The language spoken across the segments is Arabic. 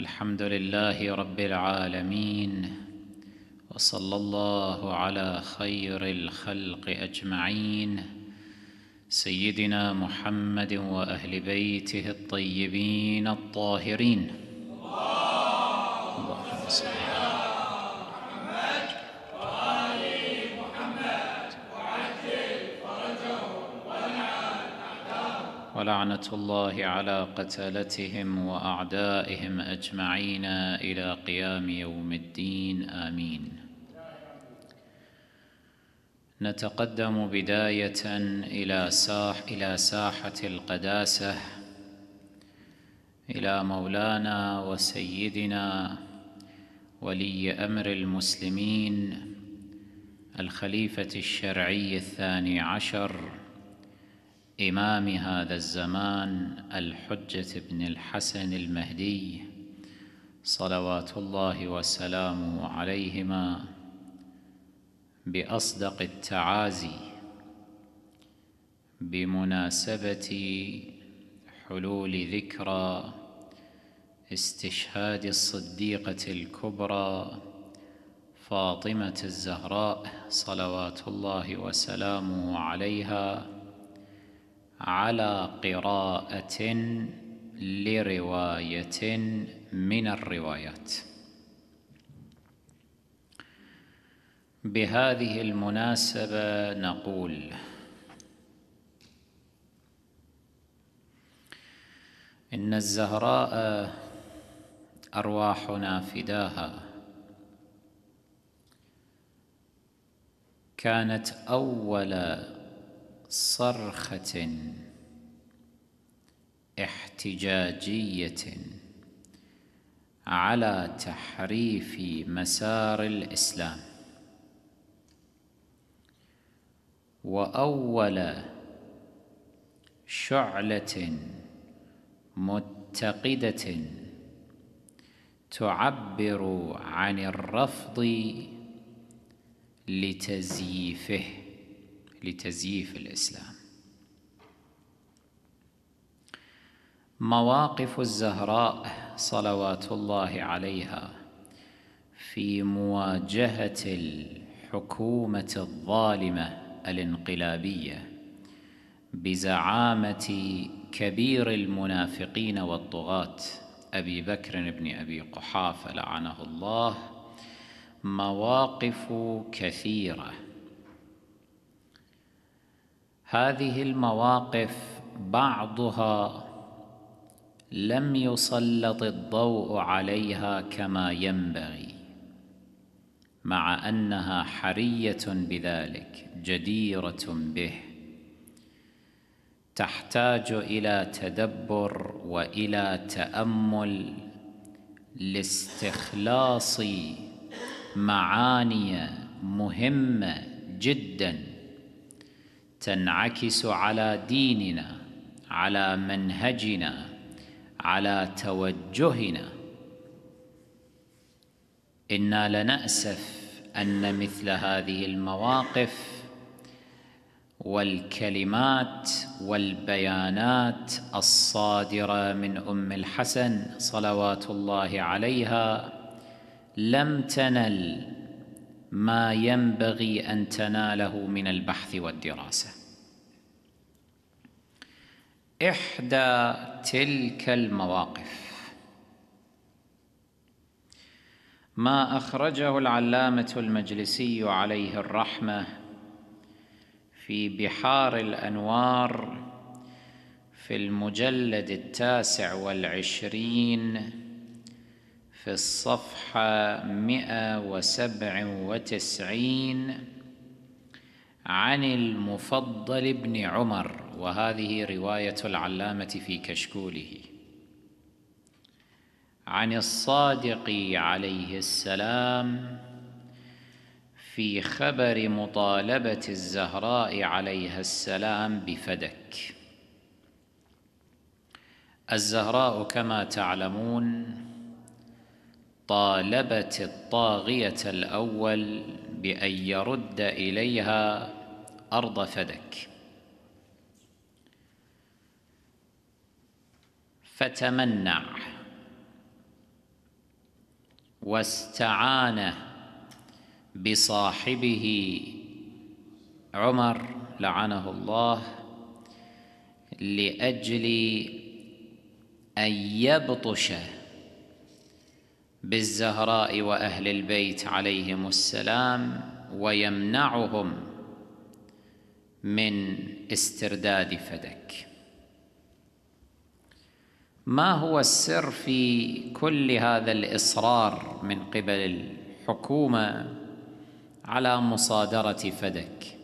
الحمد لله رب العالمين وصلى الله على خير الخلق اجمعين سيدنا محمد واهل بيته الطيبين الطاهرين الله ولعنة الله على قتلتهم وأعدائهم أجمعين إلى قيام يوم الدين آمين نتقدم بداية إلى, ساح إلى ساحة القداسة إلى مولانا وسيدنا ولي أمر المسلمين الخليفة الشرعي الثاني عشر إمام هذا الزمان الحجة بن الحسن المهدي صلوات الله وسلامه عليهما بأصدق التعازي بمناسبة حلول ذكرى استشهاد الصديقة الكبرى فاطمة الزهراء صلوات الله وسلامه عليها على قراءة لرواية من الروايات بهذه المناسبة نقول إن الزهراء أرواحنا فداها كانت أول صرخة احتجاجية على تحريف مسار الإسلام وأول شعلة متقدة تعبر عن الرفض لتزييفه لتزييف الإسلام مواقف الزهراء صلوات الله عليها في مواجهة الحكومة الظالمة الانقلابية بزعامة كبير المنافقين والطغاة أبي بكر بن أبي قحافة لعنه الله مواقف كثيرة هذه المواقف بعضها لم يسلط الضوء عليها كما ينبغي مع انها حريه بذلك جديره به تحتاج الى تدبر والى تامل لاستخلاص معاني مهمه جدا تنعكس على ديننا على منهجنا على توجهنا انا لناسف ان مثل هذه المواقف والكلمات والبيانات الصادره من ام الحسن صلوات الله عليها لم تنل ما ينبغي ان تناله من البحث والدراسه احدى تلك المواقف ما اخرجه العلامه المجلسي عليه الرحمه في بحار الانوار في المجلد التاسع والعشرين في الصفحة 197 عن المفضل بن عمر وهذه رواية العلامة في كشكوله عن الصادق عليه السلام في خبر مطالبة الزهراء عليها السلام بفدك الزهراء كما تعلمون طالبت الطاغية الأول بأن يرد إليها أرض فدك فتمنع واستعان بصاحبه عمر لعنه الله لأجل أن يبطشه بالزهراء واهل البيت عليهم السلام ويمنعهم من استرداد فدك ما هو السر في كل هذا الاصرار من قبل الحكومه على مصادره فدك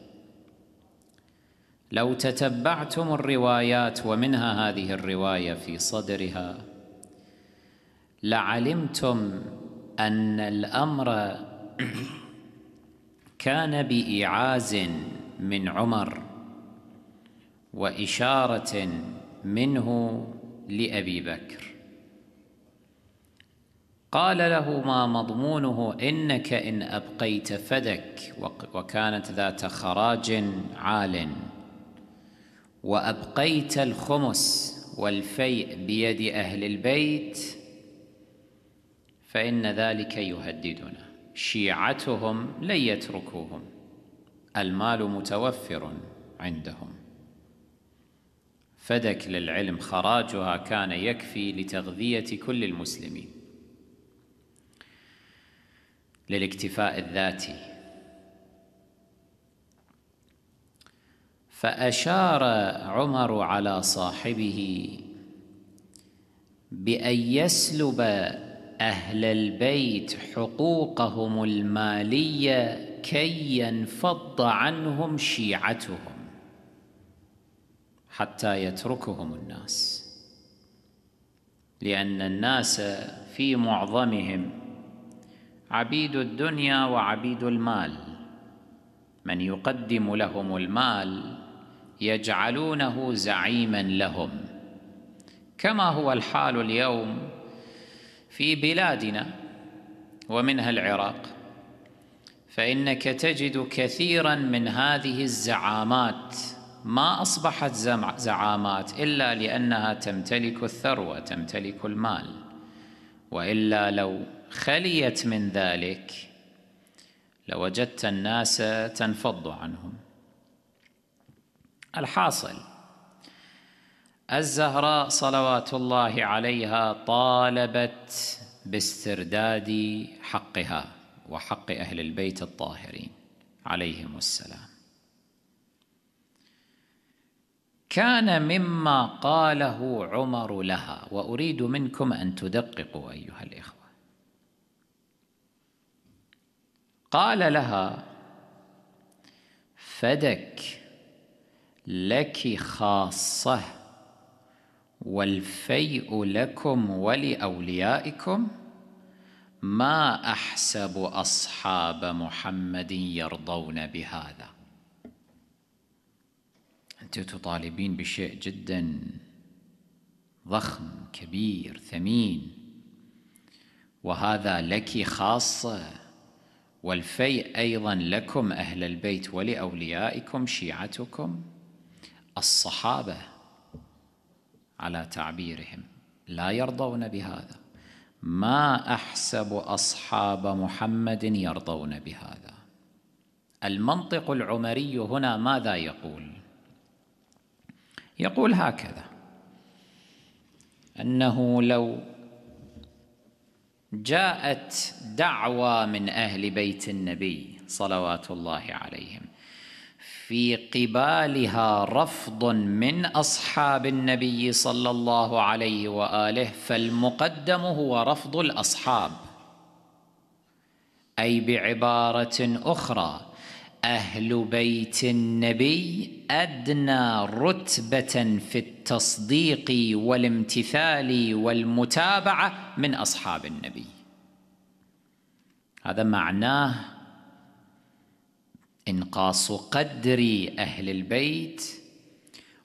لو تتبعتم الروايات ومنها هذه الروايه في صدرها لعلمتم أن الأمر كان بإيعاز من عمر وإشارة منه لأبي بكر قال له ما مضمونه إنك إن أبقيت فدك وكانت ذات خراج عال وأبقيت الخمس والفيء بيد أهل البيت فإن ذلك يهددنا شيعتهم لن يتركوهم المال متوفر عندهم فدك للعلم خراجها كان يكفي لتغذية كل المسلمين للاكتفاء الذاتي فأشار عمر على صاحبه بأن يسلب اهل البيت حقوقهم الماليه كي ينفض عنهم شيعتهم حتى يتركهم الناس لان الناس في معظمهم عبيد الدنيا وعبيد المال من يقدم لهم المال يجعلونه زعيما لهم كما هو الحال اليوم في بلادنا ومنها العراق فإنك تجد كثيرا من هذه الزعامات ما أصبحت زعامات إلا لأنها تمتلك الثروة تمتلك المال وإلا لو خليت من ذلك لوجدت الناس تنفض عنهم الحاصل الزهراء صلوات الله عليها طالبت باسترداد حقها وحق أهل البيت الطاهرين عليهم السلام كان مما قاله عمر لها وأريد منكم أن تدققوا أيها الإخوة قال لها فدك لك خاصه والفيء لكم ولأوليائكم ما أحسب أصحاب محمد يرضون بهذا أنت تطالبين بشيء جدا ضخم كبير ثمين وهذا لك خاصة والفيء أيضا لكم أهل البيت ولأوليائكم شيعتكم الصحابة على تعبيرهم لا يرضون بهذا ما احسب اصحاب محمد يرضون بهذا المنطق العمري هنا ماذا يقول يقول هكذا انه لو جاءت دعوى من اهل بيت النبي صلوات الله عليهم في قبالها رفض من اصحاب النبي صلى الله عليه واله فالمقدم هو رفض الاصحاب اي بعباره اخرى اهل بيت النبي ادنى رتبه في التصديق والامتثال والمتابعه من اصحاب النبي هذا معناه انقاص قدر اهل البيت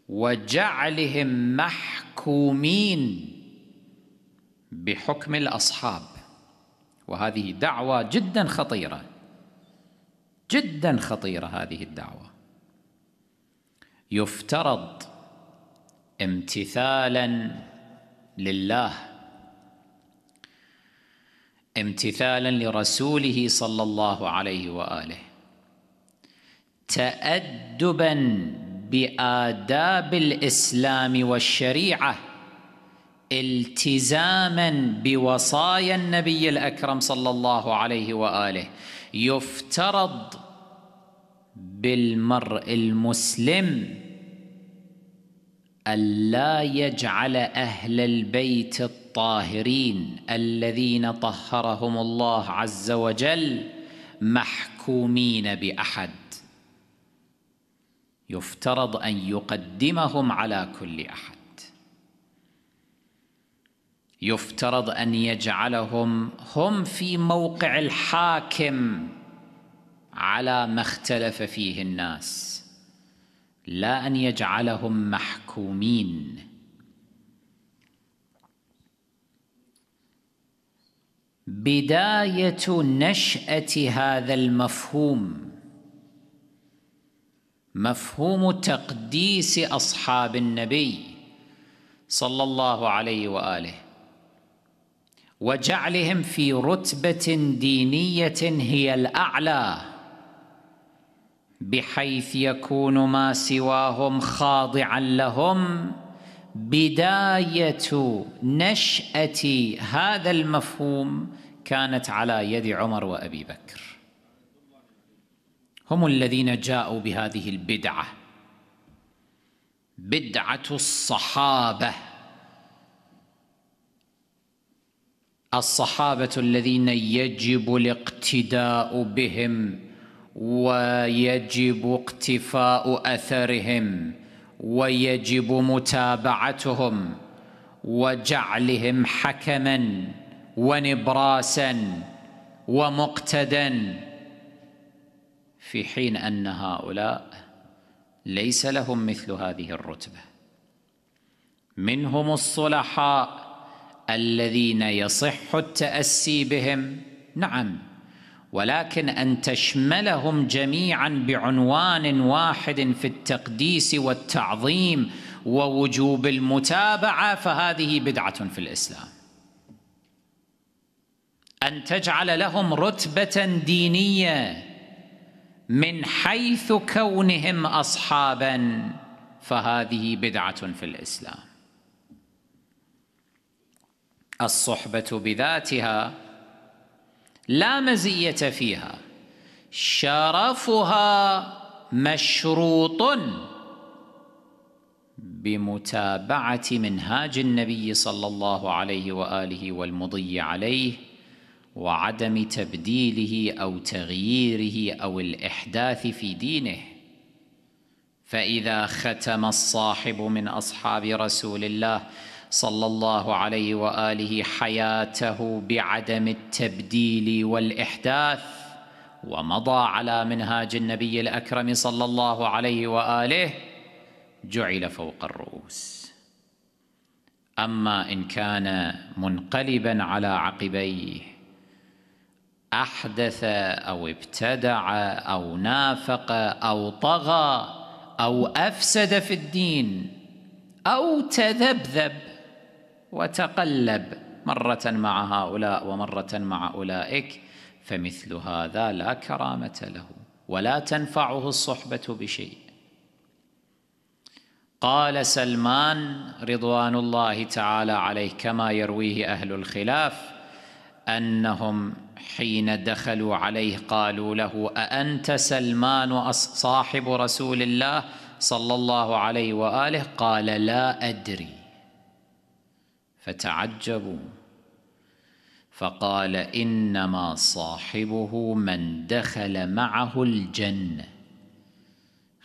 وجعلهم محكومين بحكم الاصحاب وهذه دعوه جدا خطيره جدا خطيره هذه الدعوه يفترض امتثالا لله امتثالا لرسوله صلى الله عليه واله تادبا باداب الاسلام والشريعه التزاما بوصايا النبي الاكرم صلى الله عليه واله يفترض بالمرء المسلم الا يجعل اهل البيت الطاهرين الذين طهرهم الله عز وجل محكومين باحد يفترض أن يقدمهم على كل أحد يفترض أن يجعلهم هم في موقع الحاكم على ما اختلف فيه الناس لا أن يجعلهم محكومين بداية نشأة هذا المفهوم مفهوم تقديس اصحاب النبي صلى الله عليه واله وجعلهم في رتبه دينيه هي الاعلى بحيث يكون ما سواهم خاضعا لهم بدايه نشاه هذا المفهوم كانت على يد عمر وابي بكر هم الذين جاءوا بهذه البدعه بدعه الصحابه الصحابه الذين يجب الاقتداء بهم ويجب اقتفاء اثرهم ويجب متابعتهم وجعلهم حكما ونبراسا ومقتدا في حين ان هؤلاء ليس لهم مثل هذه الرتبه منهم الصلحاء الذين يصح التاسي بهم نعم ولكن ان تشملهم جميعا بعنوان واحد في التقديس والتعظيم ووجوب المتابعه فهذه بدعه في الاسلام ان تجعل لهم رتبه دينيه من حيث كونهم اصحابا فهذه بدعه في الاسلام الصحبه بذاتها لا مزيه فيها شرفها مشروط بمتابعه منهاج النبي صلى الله عليه واله والمضي عليه وعدم تبديله او تغييره او الاحداث في دينه فاذا ختم الصاحب من اصحاب رسول الله صلى الله عليه واله حياته بعدم التبديل والاحداث ومضى على منهاج النبي الاكرم صلى الله عليه واله جعل فوق الرؤوس اما ان كان منقلبا على عقبيه احدث او ابتدع او نافق او طغى او افسد في الدين او تذبذب وتقلب مره مع هؤلاء ومره مع اولئك فمثل هذا لا كرامه له ولا تنفعه الصحبه بشيء قال سلمان رضوان الله تعالى عليه كما يرويه اهل الخلاف انهم حين دخلوا عليه قالوا له أأنت سلمان صاحب رسول الله صلى الله عليه وآله قال لا أدري فتعجبوا فقال إنما صاحبه من دخل معه الجنة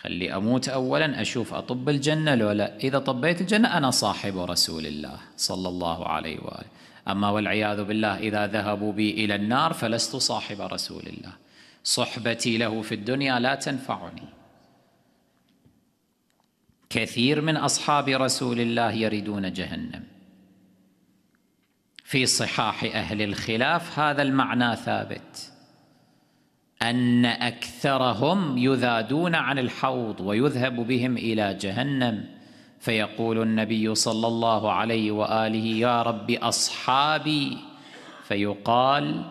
خلي أموت أولا أشوف أطب الجنة لو لا إذا طبيت الجنة أنا صاحب رسول الله صلى الله عليه وآله أما والعياذ بالله إذا ذهبوا بي إلى النار فلست صاحب رسول الله صحبتي له في الدنيا لا تنفعني كثير من أصحاب رسول الله يريدون جهنم في صحاح أهل الخلاف هذا المعنى ثابت أن أكثرهم يذادون عن الحوض ويذهب بهم إلى جهنم فيقول النبي صلى الله عليه واله يا رب اصحابي فيقال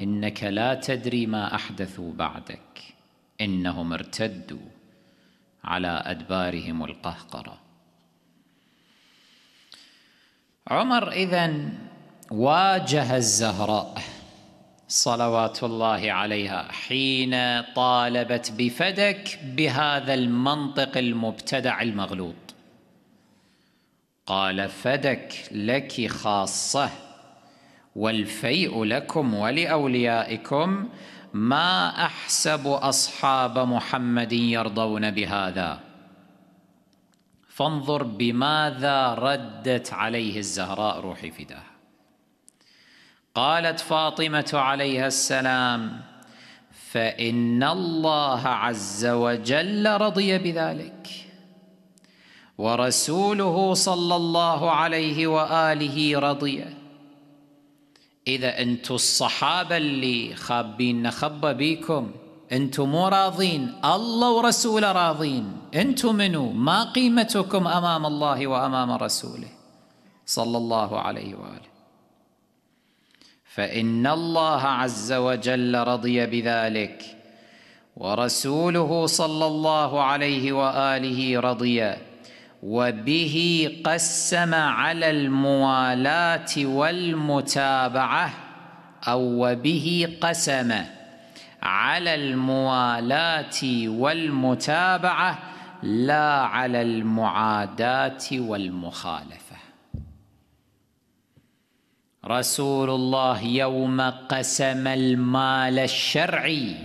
انك لا تدري ما احدثوا بعدك انهم ارتدوا على ادبارهم القهقره عمر اذا واجه الزهراء صلوات الله عليها حين طالبت بفدك بهذا المنطق المبتدع المغلوط قال فدك لك خاصة والفيء لكم ولأوليائكم ما أحسب أصحاب محمد يرضون بهذا فانظر بماذا ردت عليه الزهراء روحي فداه قالت فاطمة عليها السلام فإن الله عز وجل رضي بذلك ورسوله صلى الله عليه واله رضي اذا انتم الصحابه اللي خابين نخبه بيكم انتم مو راضين الله ورسوله راضين انتم منو ما قيمتكم امام الله وامام رسوله صلى الله عليه واله فان الله عز وجل رضي بذلك ورسوله صلى الله عليه واله رضي وبه قسم على الموالاة والمتابعة أو وبه قسم على الموالاة والمتابعة لا على المعاداة والمخالفة رسول الله يوم قسم المال الشرعي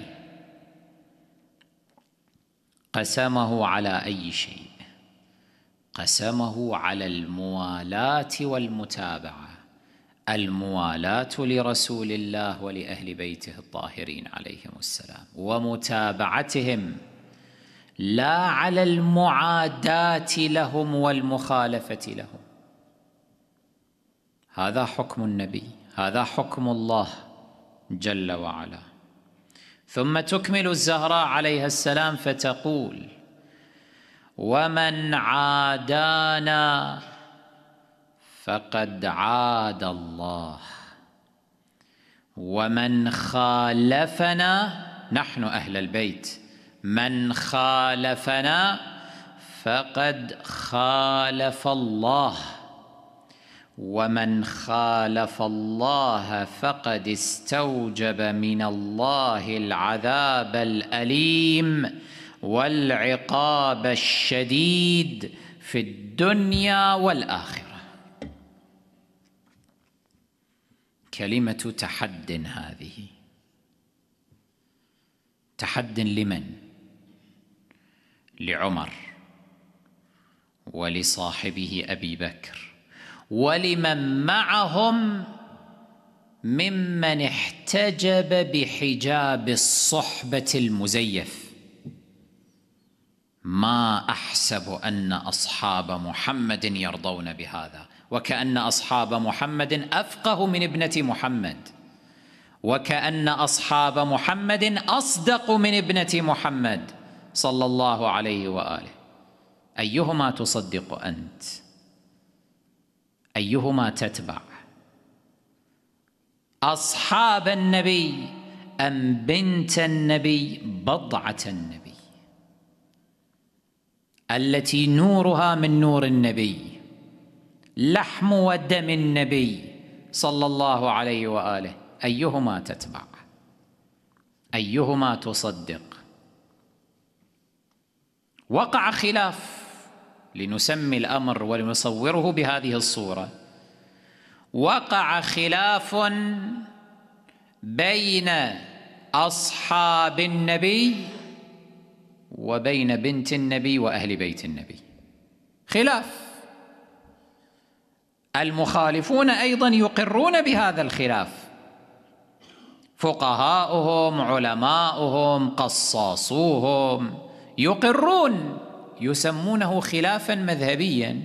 قسمه على أي شيء قسمه على الموالاه والمتابعه الموالاه لرسول الله ولاهل بيته الطاهرين عليهم السلام ومتابعتهم لا على المعاداه لهم والمخالفه لهم هذا حكم النبي هذا حكم الله جل وعلا ثم تكمل الزهراء عليها السلام فتقول ومن عادانا فقد عاد الله ومن خالفنا نحن أهل البيت من خالفنا فقد خالف الله ومن خالف الله فقد استوجب من الله العذاب الأليم والعقاب الشديد في الدنيا والاخره كلمه تحد هذه تحد لمن لعمر ولصاحبه ابي بكر ولمن معهم ممن احتجب بحجاب الصحبه المزيف ما احسب ان اصحاب محمد يرضون بهذا وكان اصحاب محمد افقه من ابنه محمد وكان اصحاب محمد اصدق من ابنه محمد صلى الله عليه واله ايهما تصدق انت ايهما تتبع اصحاب النبي ام بنت النبي بضعه النبي التي نورها من نور النبي لحم ودم النبي صلى الله عليه واله ايهما تتبع ايهما تصدق وقع خلاف لنسمي الامر ولنصوره بهذه الصوره وقع خلاف بين اصحاب النبي وبين بنت النبي واهل بيت النبي خلاف المخالفون ايضا يقرون بهذا الخلاف فقهاؤهم علماؤهم قصاصوهم يقرون يسمونه خلافا مذهبيا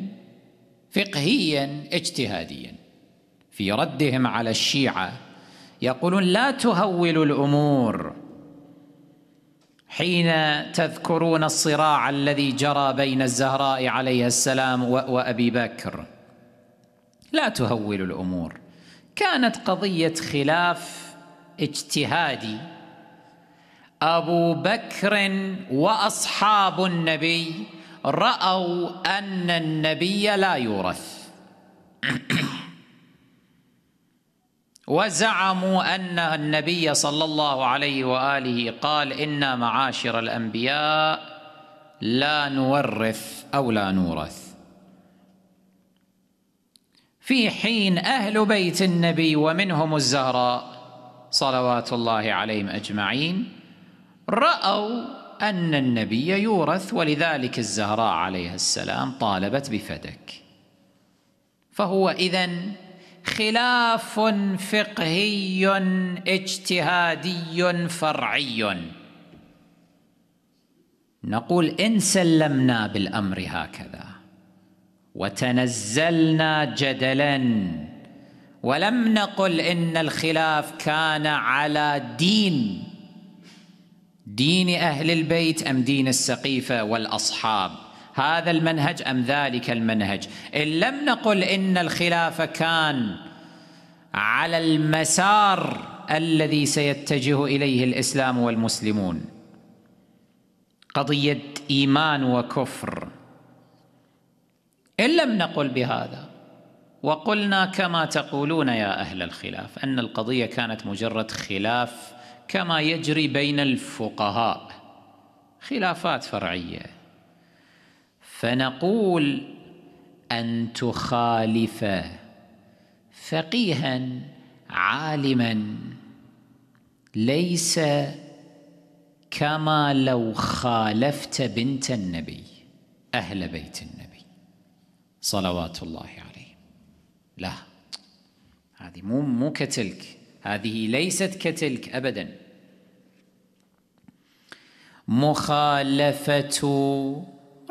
فقهيا اجتهاديا في ردهم على الشيعه يقولون لا تهولوا الامور حين تذكرون الصراع الذي جرى بين الزهراء عليه السلام وابي بكر لا تهولوا الامور كانت قضيه خلاف اجتهادي ابو بكر واصحاب النبي راوا ان النبي لا يورث وزعموا أن النبي صلى الله عليه وآله قال إنا معاشر الأنبياء لا نورث أو لا نورث في حين أهل بيت النبي ومنهم الزهراء صلوات الله عليهم أجمعين رأوا أن النبي يورث ولذلك الزهراء عليها السلام طالبت بفدك فهو إذن خلاف فقهي اجتهادي فرعي نقول ان سلمنا بالامر هكذا وتنزلنا جدلا ولم نقل ان الخلاف كان على دين دين اهل البيت ام دين السقيفه والاصحاب هذا المنهج أم ذلك المنهج إن لم نقل إن الخلاف كان على المسار الذي سيتجه إليه الإسلام والمسلمون قضية إيمان وكفر إن لم نقل بهذا وقلنا كما تقولون يا أهل الخلاف أن القضية كانت مجرد خلاف كما يجري بين الفقهاء خلافات فرعيه فنقول ان تخالف فقيها عالما ليس كما لو خالفت بنت النبي اهل بيت النبي صلوات الله عليه لا هذه مو مو كتلك هذه ليست كتلك ابدا مخالفه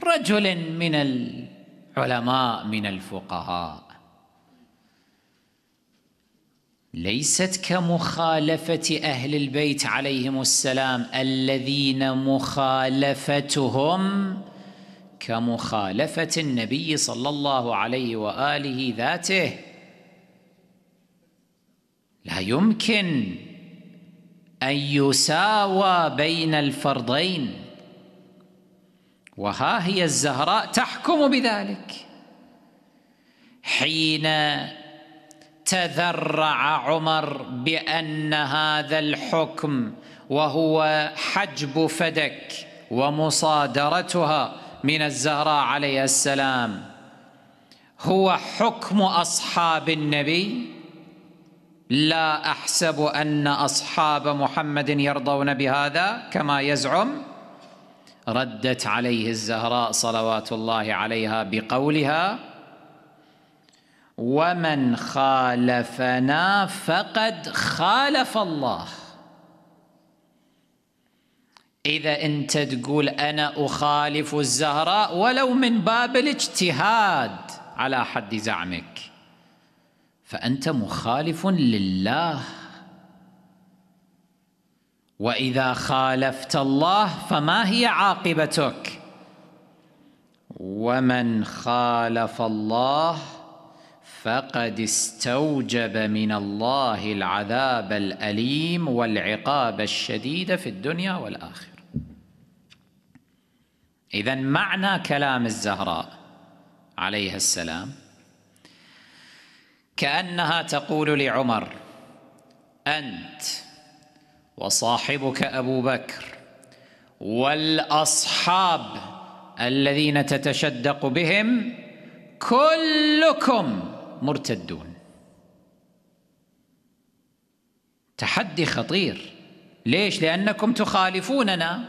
رجل من العلماء من الفقهاء ليست كمخالفة أهل البيت عليهم السلام الذين مخالفتهم كمخالفة النبي صلى الله عليه وآله ذاته لا يمكن أن يساوى بين الفرضين وها هي الزهراء تحكم بذلك حين تذرع عمر بان هذا الحكم وهو حجب فدك ومصادرتها من الزهراء عليه السلام هو حكم اصحاب النبي لا احسب ان اصحاب محمد يرضون بهذا كما يزعم ردت عليه الزهراء صلوات الله عليها بقولها ومن خالفنا فقد خالف الله إذا أنت تقول أنا أخالف الزهراء ولو من باب الاجتهاد على حد زعمك فأنت مخالف لله واذا خالفت الله فما هي عاقبتك ومن خالف الله فقد استوجب من الله العذاب الاليم والعقاب الشديد في الدنيا والاخره اذا معنى كلام الزهراء عليها السلام كانها تقول لعمر انت وصاحبك أبو بكر والأصحاب الذين تتشدق بهم كلكم مرتدون تحدي خطير ليش لانكم تخالفوننا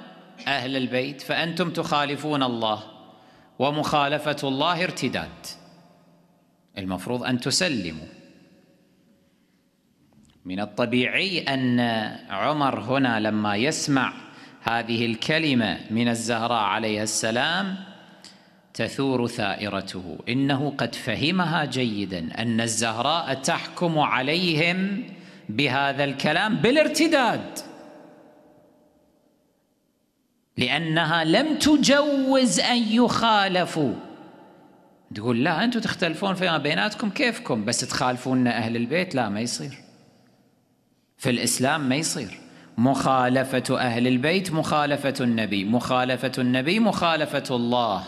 اهل البيت فانتم تخالفون الله ومخالفه الله ارتداد المفروض ان تسلموا من الطبيعي أن عمر هنا لما يسمع هذه الكلمة من الزهراء عليه السلام تثور ثائرته إنه قد فهمها جيدا أن الزهراء تحكم عليهم بهذا الكلام بالارتداد لأنها لم تجوز أن يخالفوا تقول لا أنتم تختلفون فيما بيناتكم كيفكم بس تخالفون أهل البيت لا ما يصير في الإسلام ما يصير مخالفة أهل البيت مخالفة النبي مخالفة النبي مخالفة الله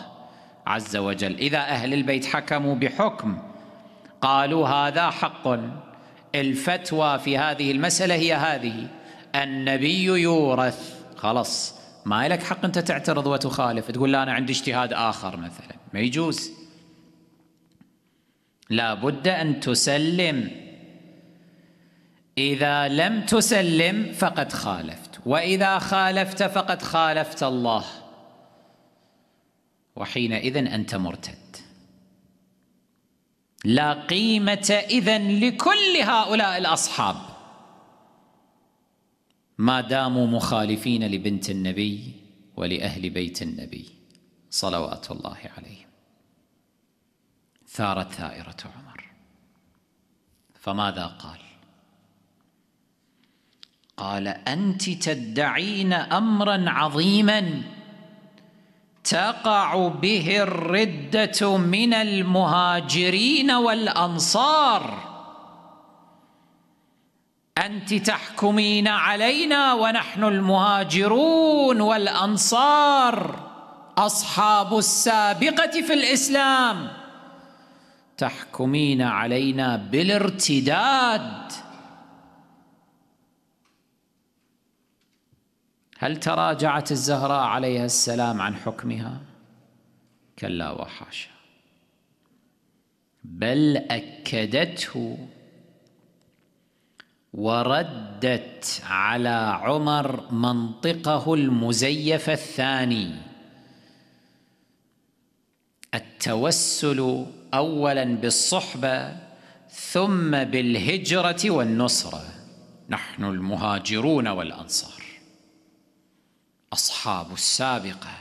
عز وجل إذا أهل البيت حكموا بحكم قالوا هذا حق الفتوى في هذه المسألة هي هذه النبي يورث خلاص ما لك حق أنت تعترض وتخالف تقول لا أنا عندي اجتهاد آخر مثلا ما يجوز لا بد أن تسلم إذا لم تسلم فقد خالفت وإذا خالفت فقد خالفت الله وحينئذ أنت مرتد لا قيمة إذا لكل هؤلاء الأصحاب ما داموا مخالفين لبنت النبي ولأهل بيت النبي صلوات الله عليهم ثارت ثائرة عمر فماذا قال قال انت تدعين امرا عظيما تقع به الرده من المهاجرين والانصار انت تحكمين علينا ونحن المهاجرون والانصار اصحاب السابقه في الاسلام تحكمين علينا بالارتداد هل تراجعت الزهراء عليها السلام عن حكمها كلا وحاشا بل اكدته وردت على عمر منطقه المزيف الثاني التوسل اولا بالصحبه ثم بالهجره والنصره نحن المهاجرون والانصار أصحاب السابقة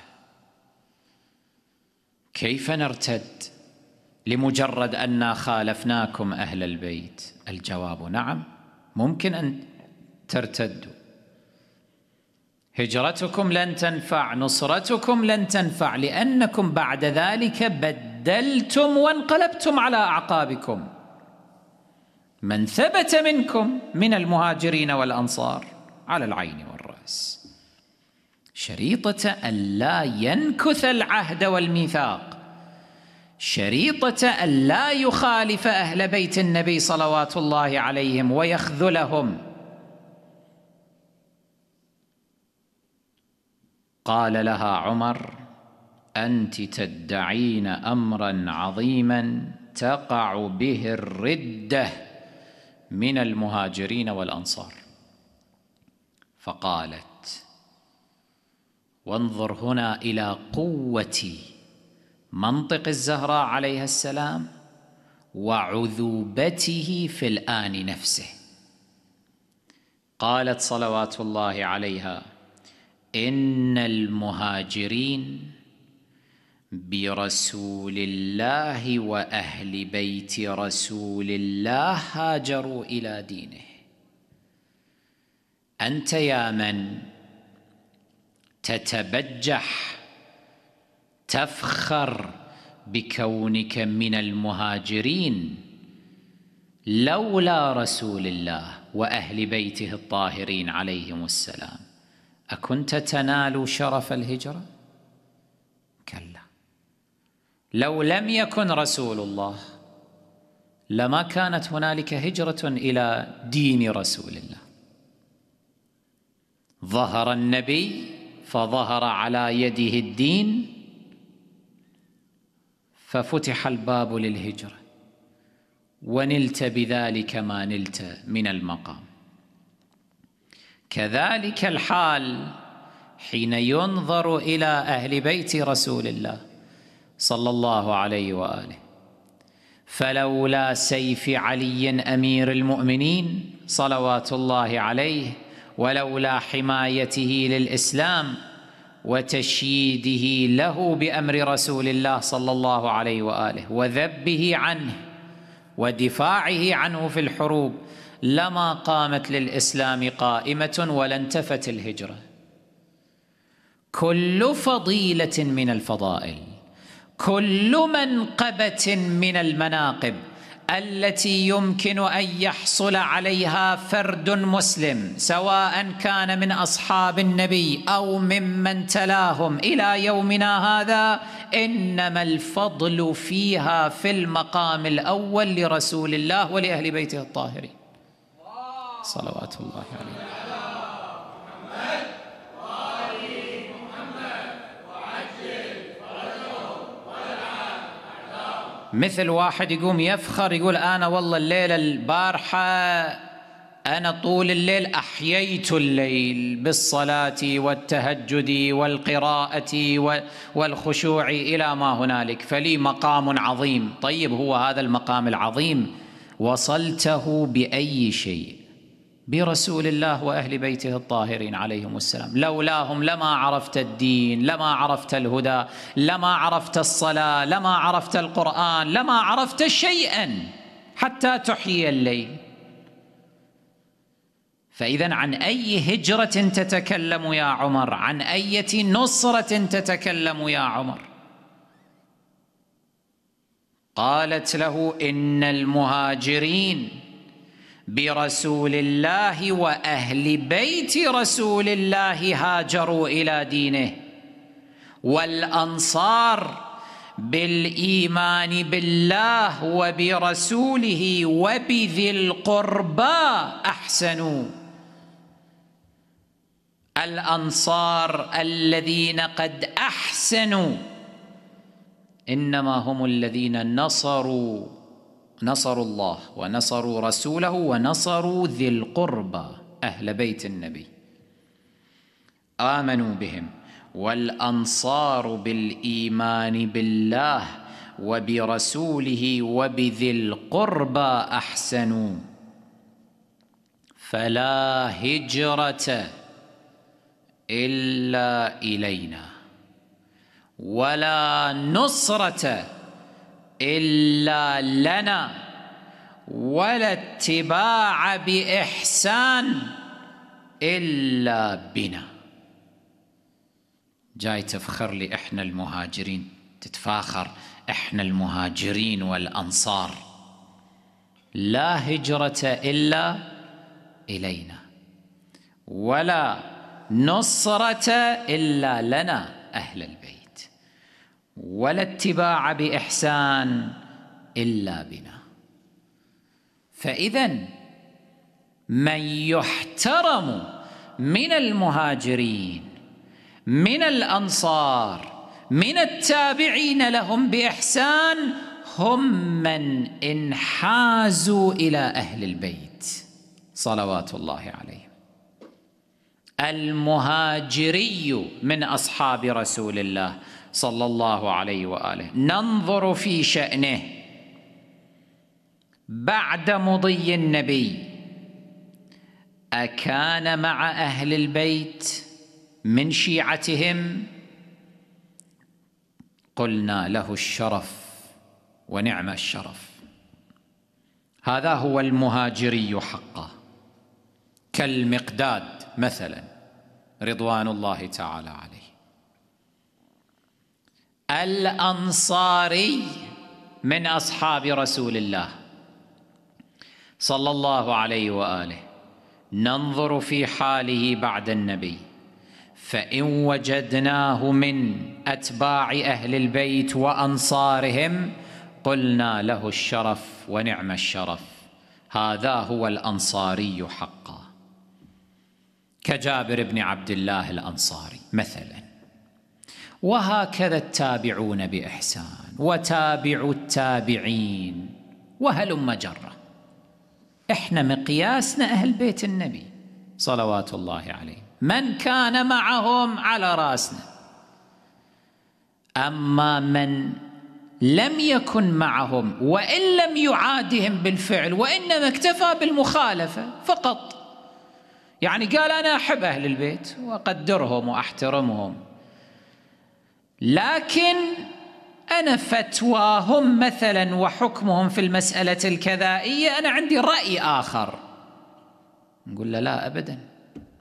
كيف نرتد لمجرد أن خالفناكم أهل البيت الجواب نعم ممكن أن ترتدوا هجرتكم لن تنفع نصرتكم لن تنفع لأنكم بعد ذلك بدلتم وانقلبتم على أعقابكم من ثبت منكم من المهاجرين والأنصار على العين والرأس شريطة ألا ينكث العهد والميثاق شريطة ألا يخالف أهل بيت النبي صلوات الله عليهم ويخذلهم قال لها عمر أنت تدعين أمرا عظيما تقع به الردة من المهاجرين والأنصار فقالت وانظر هنا الى قوه منطق الزهراء عليها السلام وعذوبته في الان نفسه قالت صلوات الله عليها ان المهاجرين برسول الله واهل بيت رسول الله هاجروا الى دينه انت يا من تتبجح تفخر بكونك من المهاجرين لولا رسول الله واهل بيته الطاهرين عليهم السلام اكنت تنال شرف الهجره كلا لو لم يكن رسول الله لما كانت هنالك هجره الى دين رسول الله ظهر النبي فظهر على يده الدين ففتح الباب للهجرة ونلت بذلك ما نلت من المقام كذلك الحال حين ينظر إلى أهل بيت رسول الله صلى الله عليه وآله فلولا سيف علي أمير المؤمنين صلوات الله عليه ولولا حمايته للإسلام وتشييده له بأمر رسول الله صلى الله عليه وآله وذبه عنه ودفاعه عنه في الحروب لما قامت للإسلام قائمة ولا انتفت الهجرة كل فضيلة من الفضائل كل منقبة من المناقب التي يمكن ان يحصل عليها فرد مسلم سواء كان من اصحاب النبي او ممن تلاهم الى يومنا هذا انما الفضل فيها في المقام الاول لرسول الله ولاهل بيته الطاهرين صلوات الله عليه مثل واحد يقوم يفخر يقول أنا والله الليلة البارحة أنا طول الليل أحييت الليل بالصلاة والتهجد والقراءة والخشوع إلى ما هنالك فلي مقام عظيم طيب هو هذا المقام العظيم وصلته بأي شيء برسول الله واهل بيته الطاهرين عليهم السلام لولاهم لما عرفت الدين لما عرفت الهدى لما عرفت الصلاه لما عرفت القران لما عرفت شيئا حتى تحيي الليل فاذا عن اي هجره تتكلم يا عمر عن اي نصره تتكلم يا عمر قالت له ان المهاجرين برسول الله واهل بيت رسول الله هاجروا الى دينه والانصار بالايمان بالله وبرسوله وبذي القربى احسنوا الانصار الذين قد احسنوا انما هم الذين نصروا نصروا الله ونصروا رسوله ونصروا ذي القربى أهل بيت النبي آمنوا بهم والأنصار بالإيمان بالله وبرسوله وبذي القربى أحسنوا فلا هجرة إلا إلينا ولا نصرة إلا لنا ولا اتباع بإحسان إلا بنا جاي تفخر لي إحنا المهاجرين تتفاخر إحنا المهاجرين والأنصار لا هجرة إلا إلينا ولا نصرة إلا لنا أهل البيت ولا اتباع باحسان الا بنا فاذا من يحترم من المهاجرين من الانصار من التابعين لهم باحسان هم من انحازوا الى اهل البيت صلوات الله عليهم المهاجري من اصحاب رسول الله صلى الله عليه واله ننظر في شانه بعد مضي النبي اكان مع اهل البيت من شيعتهم قلنا له الشرف ونعم الشرف هذا هو المهاجري حقه كالمقداد مثلا رضوان الله تعالى عليه الأنصاري من أصحاب رسول الله صلى الله عليه وآله ننظر في حاله بعد النبي فإن وجدناه من أتباع أهل البيت وأنصارهم قلنا له الشرف ونعم الشرف هذا هو الأنصاري حقا كجابر بن عبد الله الأنصاري مثلا وهكذا التابعون باحسان وتابع التابعين وهلم جره احنا مقياسنا اهل بيت النبي صلوات الله عليه من كان معهم على راسنا اما من لم يكن معهم وان لم يعادهم بالفعل وانما اكتفى بالمخالفه فقط يعني قال انا احب اهل البيت واقدرهم واحترمهم لكن أنا فتواهم مثلا وحكمهم في المسألة الكذائية أنا عندي رأي آخر نقول له لا أبدا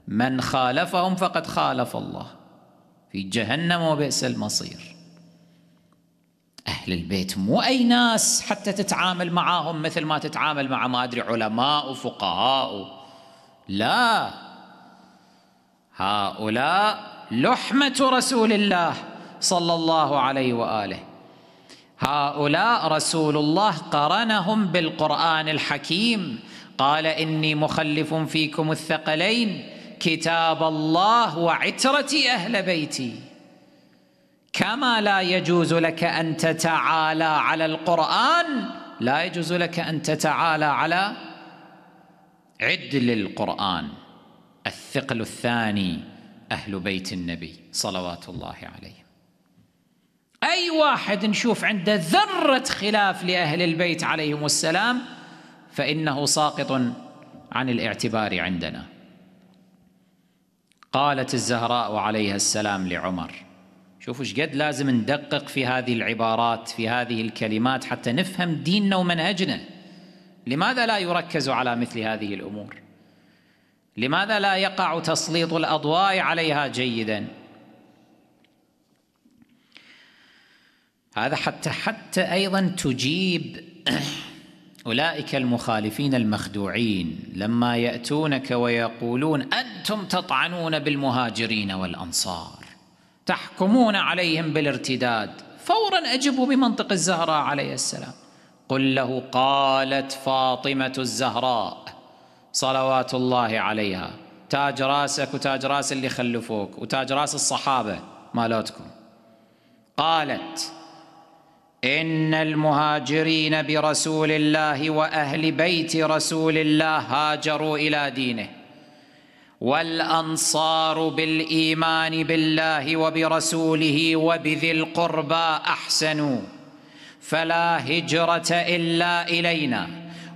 من خالفهم فقد خالف الله في جهنم وبئس المصير أهل البيت مو أي ناس حتى تتعامل معاهم مثل ما تتعامل مع ما أدري علماء وفقهاء لا هؤلاء لحمة رسول الله صلى الله عليه واله هؤلاء رسول الله قرنهم بالقران الحكيم قال اني مخلف فيكم الثقلين كتاب الله وعترتي اهل بيتي كما لا يجوز لك ان تتعالى على القران لا يجوز لك ان تتعالى على عدل القران الثقل الثاني اهل بيت النبي صلوات الله عليه أي واحد نشوف عنده ذرة خلاف لأهل البيت عليهم السلام فإنه ساقط عن الاعتبار عندنا قالت الزهراء عليها السلام لعمر شوفوا قد لازم ندقق في هذه العبارات في هذه الكلمات حتى نفهم ديننا ومنهجنا لماذا لا يركز على مثل هذه الأمور لماذا لا يقع تسليط الأضواء عليها جيداً هذا حتى حتى أيضا تجيب أولئك المخالفين المخدوعين لما يأتونك ويقولون أنتم تطعنون بالمهاجرين والأنصار تحكمون عليهم بالارتداد فورا أجبوا بمنطق الزهراء عليه السلام قل له قالت فاطمة الزهراء صلوات الله عليها تاج راسك وتاج راس اللي خلفوك وتاج راس الصحابة مالتكم قالت إن المهاجرين برسول الله وأهل بيت رسول الله هاجروا إلى دينه والأنصار بالإيمان بالله وبرسوله وبذي القربى أحسنوا فلا هجرة إلا إلينا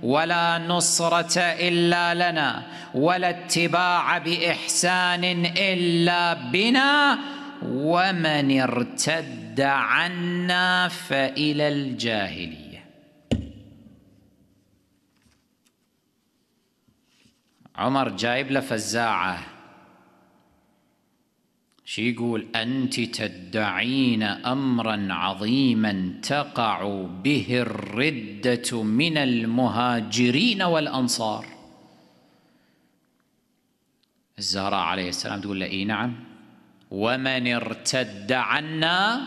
ولا نصرة إلا لنا ولا اتباع بإحسان إلا بنا ومن ارتد عنا فإلى الجاهلية عمر جايب له فزاعة شي يقول أنت تدعين أمرا عظيما تقع به الردة من المهاجرين والأنصار الزهراء عليه السلام تقول له إي نعم ومن ارتد عنا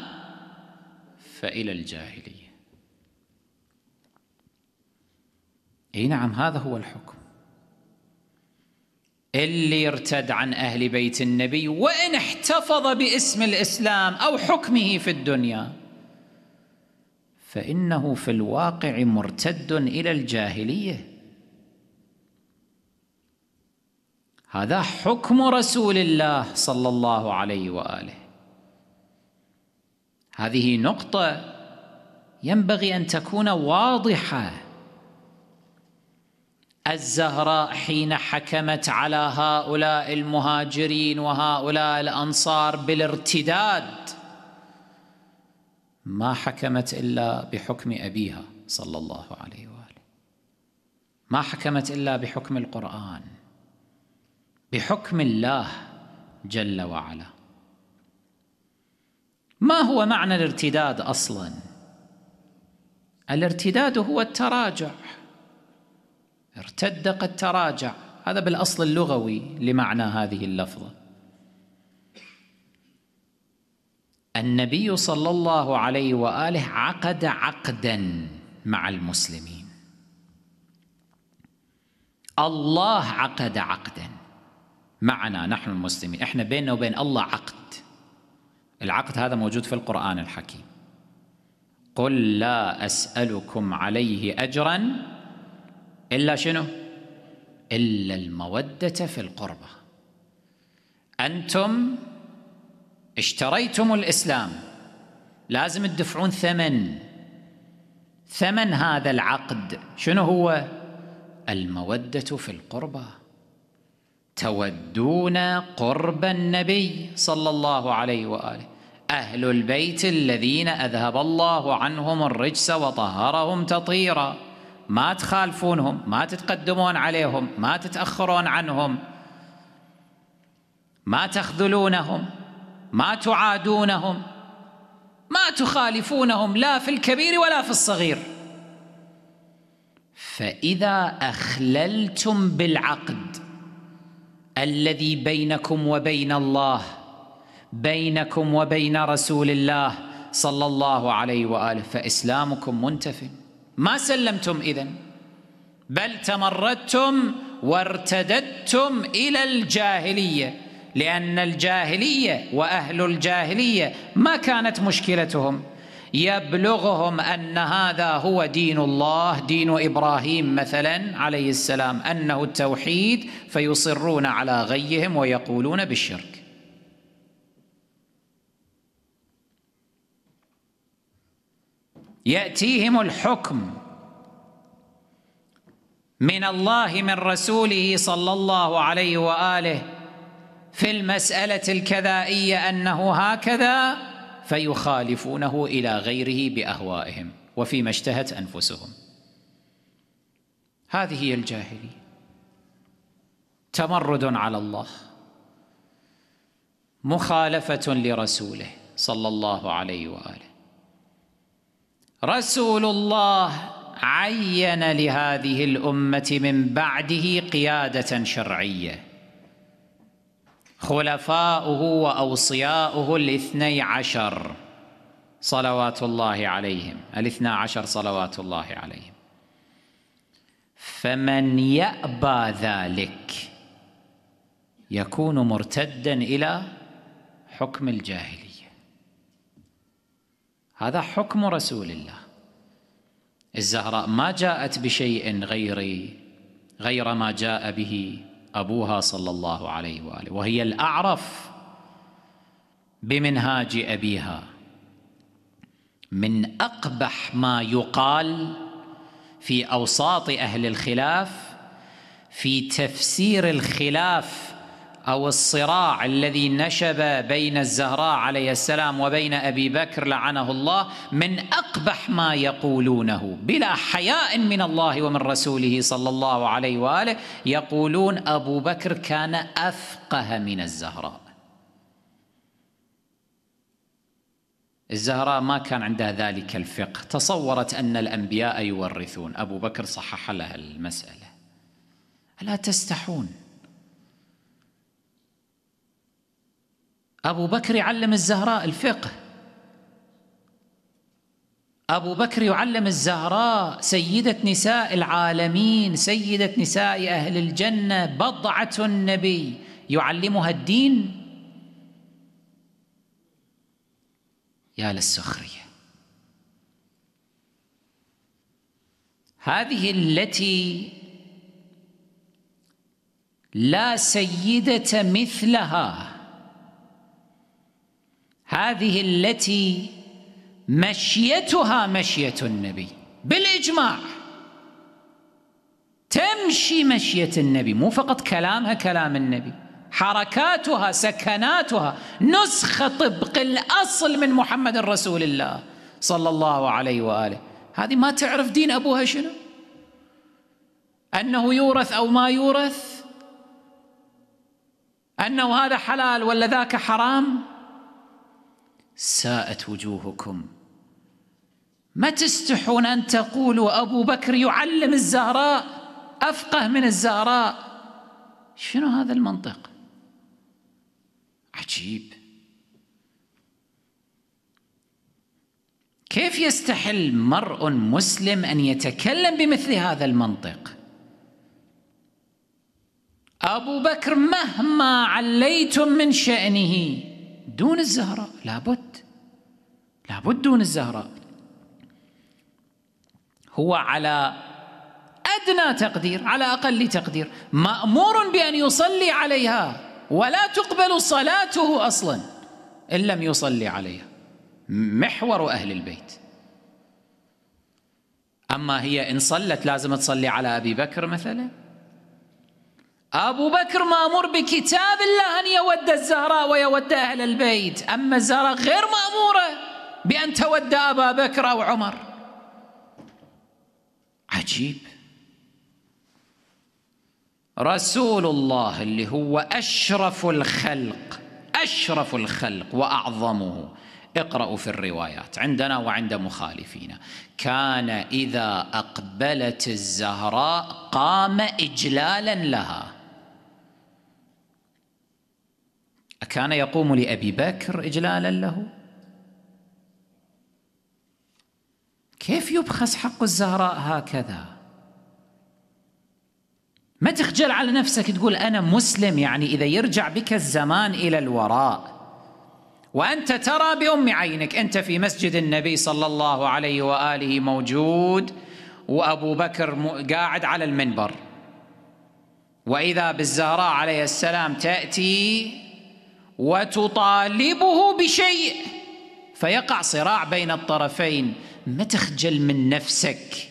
فإلى الجاهلية اي نعم هذا هو الحكم اللي يرتد عن اهل بيت النبي وان احتفظ باسم الاسلام او حكمه في الدنيا فانه في الواقع مرتد الى الجاهليه هذا حكم رسول الله صلى الله عليه واله هذه نقطه ينبغي ان تكون واضحه الزهراء حين حكمت على هؤلاء المهاجرين وهؤلاء الانصار بالارتداد ما حكمت الا بحكم ابيها صلى الله عليه واله ما حكمت الا بحكم القران بحكم الله جل وعلا ما هو معنى الارتداد اصلا الارتداد هو التراجع ارتد قد تراجع هذا بالاصل اللغوي لمعنى هذه اللفظه النبي صلى الله عليه واله عقد عقدا مع المسلمين الله عقد عقدا معنا نحن المسلمين احنا بيننا وبين الله عقد العقد هذا موجود في القرآن الحكيم قل لا أسألكم عليه أجرا إلا شنو إلا المودة في القربة أنتم اشتريتم الإسلام لازم تدفعون ثمن ثمن هذا العقد شنو هو المودة في القربه تودون قرب النبي صلى الله عليه واله اهل البيت الذين اذهب الله عنهم الرجس وطهرهم تطيرا ما تخالفونهم ما تتقدمون عليهم ما تتاخرون عنهم ما تخذلونهم ما تعادونهم ما تخالفونهم لا في الكبير ولا في الصغير فاذا اخللتم بالعقد الذي بينكم وبين الله بينكم وبين رسول الله صلى الله عليه واله فاسلامكم منتف ما سلمتم اذا بل تمردتم وارتددتم الى الجاهليه لان الجاهليه واهل الجاهليه ما كانت مشكلتهم يبلغهم ان هذا هو دين الله دين ابراهيم مثلا عليه السلام انه التوحيد فيصرون على غيهم ويقولون بالشرك ياتيهم الحكم من الله من رسوله صلى الله عليه واله في المساله الكذائيه انه هكذا فيخالفونه الى غيره باهوائهم وفيما اشتهت انفسهم هذه هي الجاهليه تمرد على الله مخالفه لرسوله صلى الله عليه واله رسول الله عين لهذه الامه من بعده قياده شرعيه خلفاؤه وأوصياؤه الاثني عشر صلوات الله عليهم الاثنى عشر صلوات الله عليهم فمن يأبى ذلك يكون مرتدا إلى حكم الجاهلية هذا حكم رسول الله الزهراء ما جاءت بشيء غير غير ما جاء به أبوها صلى الله عليه وآله وهي الأعرف بمنهاج أبيها من أقبح ما يقال في أوساط أهل الخلاف في تفسير الخلاف أو الصراع الذي نشب بين الزهراء عليه السلام وبين أبي بكر لعنه الله من أقبح ما يقولونه بلا حياء من الله ومن رسوله صلى الله عليه وآله يقولون أبو بكر كان أفقه من الزهراء الزهراء ما كان عندها ذلك الفقه تصورت أن الأنبياء يورثون أبو بكر صحح لها المسألة ألا تستحون أبو بكر يعلم الزهراء الفقه أبو بكر يعلم الزهراء سيدة نساء العالمين سيدة نساء أهل الجنة بضعة النبي يعلمها الدين يا للسخرية هذه التي لا سيدة مثلها هذه التي مشيتها مشية النبي بالإجماع تمشي مشية النبي مو فقط كلامها كلام النبي حركاتها سكناتها نسخة طبق الأصل من محمد رسول الله صلى الله عليه وآله هذه ما تعرف دين أبوها شنو أنه يورث أو ما يورث أنه هذا حلال ولا ذاك حرام ساءت وجوهكم ما تستحون أن تقولوا أبو بكر يعلم الزهراء أفقه من الزهراء شنو هذا المنطق عجيب كيف يستحل مرء مسلم أن يتكلم بمثل هذا المنطق أبو بكر مهما عليتم من شأنه دون الزهراء لابد لابد من الزهراء هو على أدنى تقدير على أقل تقدير مأمور بأن يصلي عليها ولا تقبل صلاته أصلا إن لم يصلي عليها محور أهل البيت أما هي إن صلت لازم تصلي على أبي بكر مثلا أبو بكر مأمور بكتاب الله أن يود الزهراء ويود أهل البيت أما الزهراء غير مأمورة بأن تود أبا بكر أو عمر عجيب رسول الله اللي هو أشرف الخلق أشرف الخلق وأعظمه اقرأوا في الروايات عندنا وعند مخالفينا كان إذا أقبلت الزهراء قام إجلالا لها أكان يقوم لأبي بكر إجلالا له؟ كيف يبخس حق الزهراء هكذا ما تخجل على نفسك تقول انا مسلم يعني اذا يرجع بك الزمان الى الوراء وانت ترى بام عينك انت في مسجد النبي صلى الله عليه واله موجود وابو بكر قاعد على المنبر واذا بالزهراء عليه السلام تاتي وتطالبه بشيء فيقع صراع بين الطرفين ما تخجل من نفسك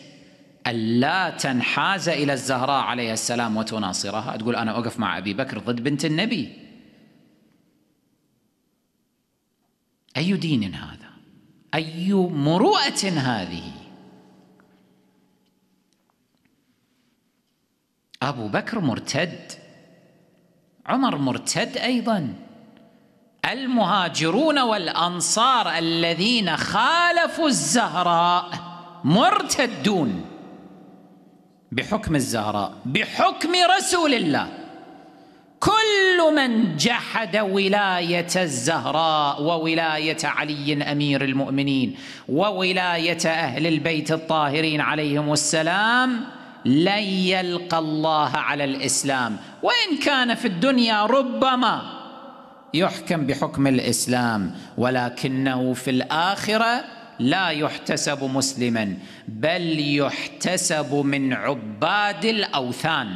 ألا تنحاز إلى الزهراء عليها السلام وتناصرها تقول أنا أوقف مع أبي بكر ضد بنت النبي أي دين هذا أي مروءة هذه أبو بكر مرتد عمر مرتد أيضاً المهاجرون والانصار الذين خالفوا الزهراء مرتدون بحكم الزهراء بحكم رسول الله كل من جحد ولايه الزهراء وولايه علي امير المؤمنين وولايه اهل البيت الطاهرين عليهم السلام لن يلقى الله على الاسلام وان كان في الدنيا ربما يحكم بحكم الاسلام ولكنه في الاخره لا يحتسب مسلما بل يحتسب من عباد الاوثان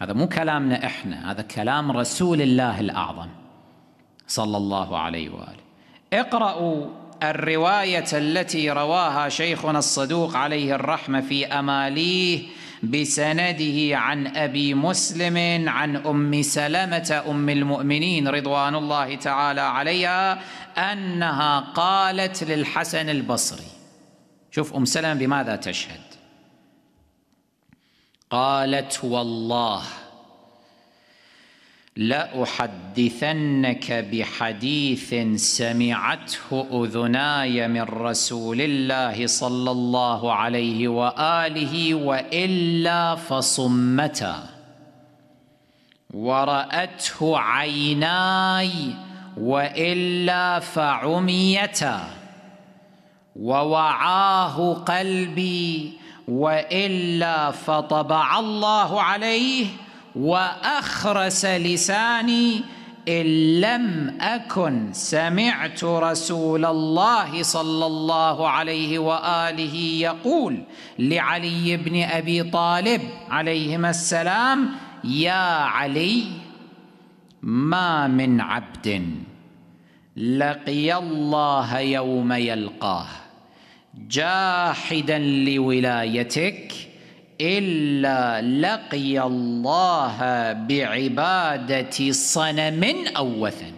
هذا مو كلامنا احنا هذا كلام رسول الله الاعظم صلى الله عليه واله اقرأوا الرواية التي رواها شيخنا الصدوق عليه الرحمة في أماليه بسنده عن أبي مسلم عن أم سلمة أم المؤمنين رضوان الله تعالى عليها أنها قالت للحسن البصري شوف أم سلمة بماذا تشهد قالت والله لاحدثنك بحديث سمعته اذناي من رسول الله صلى الله عليه واله والا فصمتا وراته عيناي والا فعميتا ووعاه قلبي والا فطبع الله عليه واخرس لساني ان لم اكن سمعت رسول الله صلى الله عليه واله يقول لعلي بن ابي طالب عليهما السلام يا علي ما من عبد لقي الله يوم يلقاه جاحدا لولايتك إلا لقي الله بعبادة صنم أو وثن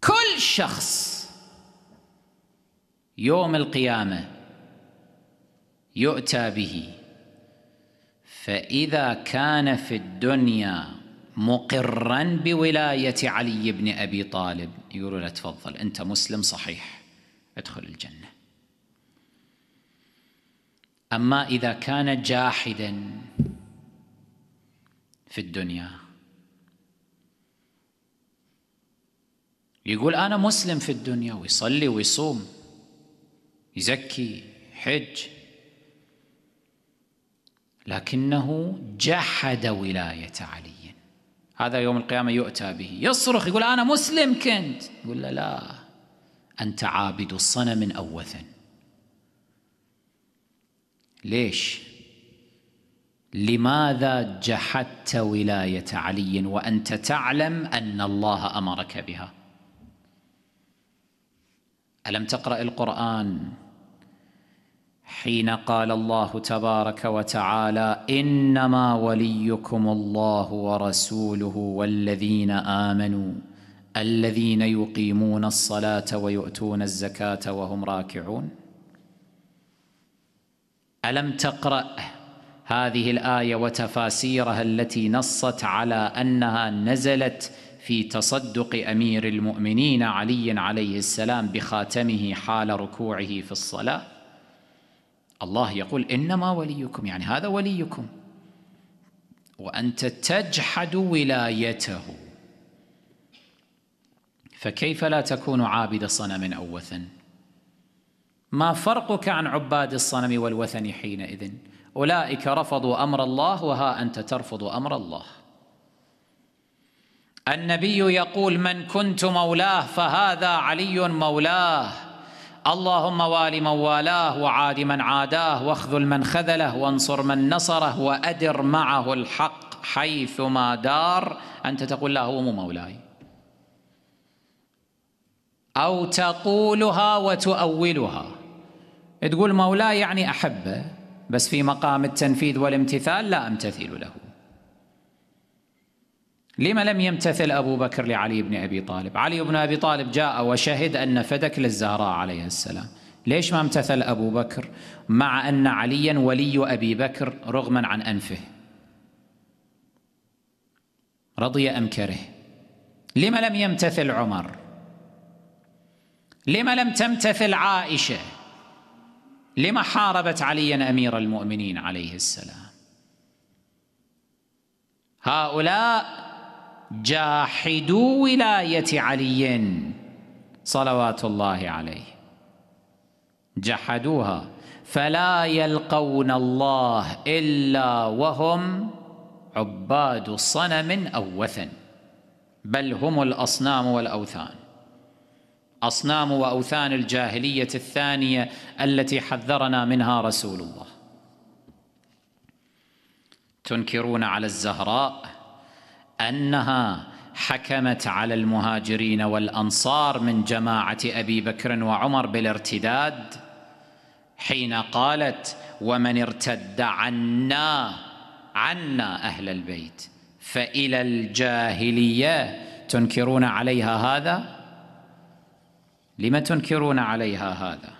كل شخص يوم القيامة يؤتى به فإذا كان في الدنيا مقرا بولاية علي بن أبي طالب يقول له تفضل أنت مسلم صحيح ادخل الجنة أما إذا كان جاحدا في الدنيا يقول أنا مسلم في الدنيا ويصلي ويصوم يزكي حج لكنه جحد ولاية علي هذا يوم القيامة يؤتى به يصرخ يقول أنا مسلم كنت يقول لا أنت عابد الصنم أوثن ليش لماذا جحدت ولايه علي وانت تعلم ان الله امرك بها الم تقرا القران حين قال الله تبارك وتعالى انما وليكم الله ورسوله والذين امنوا الذين يقيمون الصلاه ويؤتون الزكاه وهم راكعون ألم تقرأ هذه الآية وتفاسيرها التي نصت على أنها نزلت في تصدق أمير المؤمنين علي عليه السلام بخاتمه حال ركوعه في الصلاة الله يقول إنما وليكم يعني هذا وليكم وأنت تجحد ولايته فكيف لا تكون عابد صنم أو وثن ما فرقك عن عباد الصنم والوثن حينئذ أولئك رفضوا أمر الله وها أنت ترفض أمر الله النبي يقول من كنت مولاه فهذا علي مولاه اللهم وال من والاه وعاد من عاداه واخذل من خذله وانصر من نصره وأدر معه الحق حيثما دار أنت تقول لا هو مو مولاي أو تقولها وتؤولها تقول مولاي يعني أحبه بس في مقام التنفيذ والامتثال لا أمتثل له لما لم يمتثل أبو بكر لعلي بن أبي طالب علي بن أبي طالب جاء وشهد أن فدك للزهراء عليه السلام ليش ما امتثل أبو بكر مع أن عليا ولي أبي بكر رغما عن أنفه رضي أم كره لما لم يمتثل عمر لما لم تمتثل عائشة لما حاربت عليا امير المؤمنين عليه السلام هؤلاء جاحدوا ولايه علي صلوات الله عليه جحدوها فلا يلقون الله الا وهم عباد صنم او وثن بل هم الاصنام والاوثان أصنام وأوثان الجاهلية الثانية التي حذرنا منها رسول الله تنكرون على الزهراء أنها حكمت على المهاجرين والأنصار من جماعة أبي بكر وعمر بالارتداد حين قالت ومن ارتد عنا عنا أهل البيت فإلى الجاهلية تنكرون عليها هذا؟ لم تنكرون عليها هذا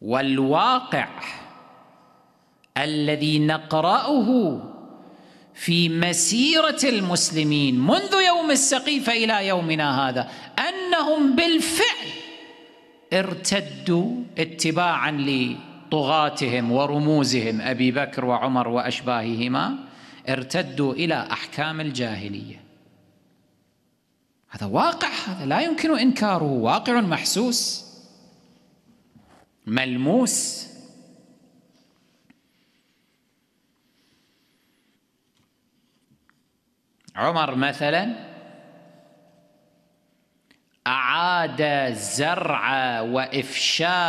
والواقع الذي نقرأه في مسيرة المسلمين منذ يوم السقيفة إلى يومنا هذا أنهم بالفعل ارتدوا اتباعا لطغاتهم ورموزهم أبي بكر وعمر وأشباههما ارتدوا إلى أحكام الجاهلية هذا واقع هذا لا يمكن إنكاره واقع محسوس ملموس عمر مثلا أعاد زرع وإفشاء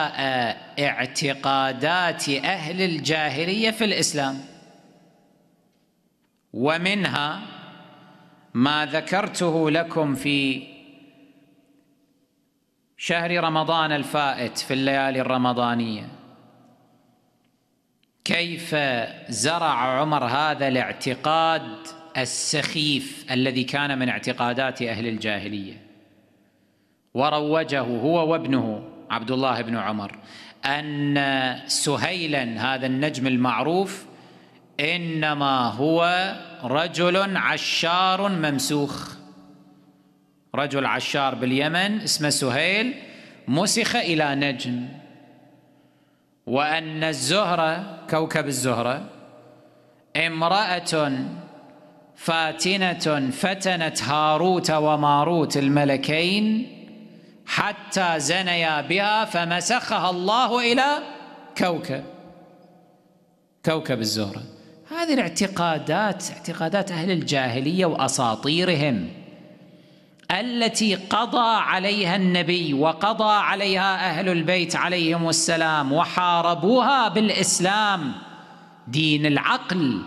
اعتقادات أهل الجاهلية في الإسلام ومنها ما ذكرته لكم في شهر رمضان الفائت في الليالي الرمضانيه كيف زرع عمر هذا الاعتقاد السخيف الذي كان من اعتقادات اهل الجاهليه وروجه هو وابنه عبد الله بن عمر ان سهيلا هذا النجم المعروف انما هو رجل عشار ممسوخ رجل عشار باليمن اسمه سهيل مسخ إلى نجم وأن الزهرة كوكب الزهرة امرأة فاتنة فتنت هاروت وماروت الملكين حتى زنيا بها فمسخها الله إلى كوكب كوكب الزهره هذه الاعتقادات اعتقادات أهل الجاهلية وأساطيرهم التي قضى عليها النبي وقضى عليها أهل البيت عليهم السلام وحاربوها بالإسلام دين العقل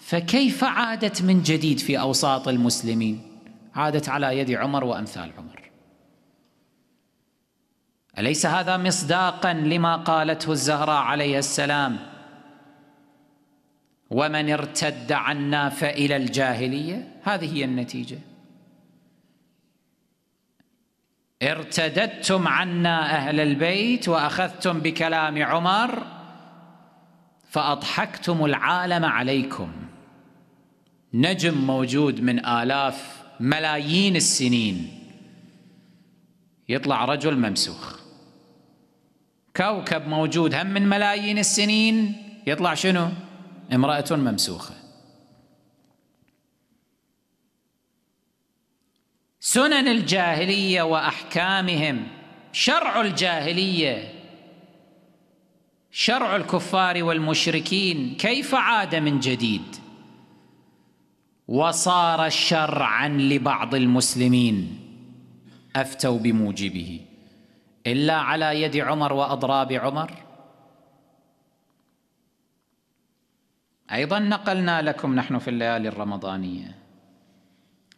فكيف عادت من جديد في أوساط المسلمين عادت على يد عمر وأمثال عمر أليس هذا مصداقا لما قالته الزهراء عليها السلام ومن ارتد عنا فإلى الجاهلية هذه هي النتيجة ارتددتم عنا أهل البيت وأخذتم بكلام عمر فأضحكتم العالم عليكم نجم موجود من آلاف ملايين السنين يطلع رجل ممسوخ كوكب موجود هم من ملايين السنين يطلع شنو؟ امرأة ممسوخة سنن الجاهلية وأحكامهم شرع الجاهلية شرع الكفار والمشركين كيف عاد من جديد وصار شرعا لبعض المسلمين أفتوا بموجبه إلا على يد عمر وأضراب عمر ايضا نقلنا لكم نحن في الليالي الرمضانيه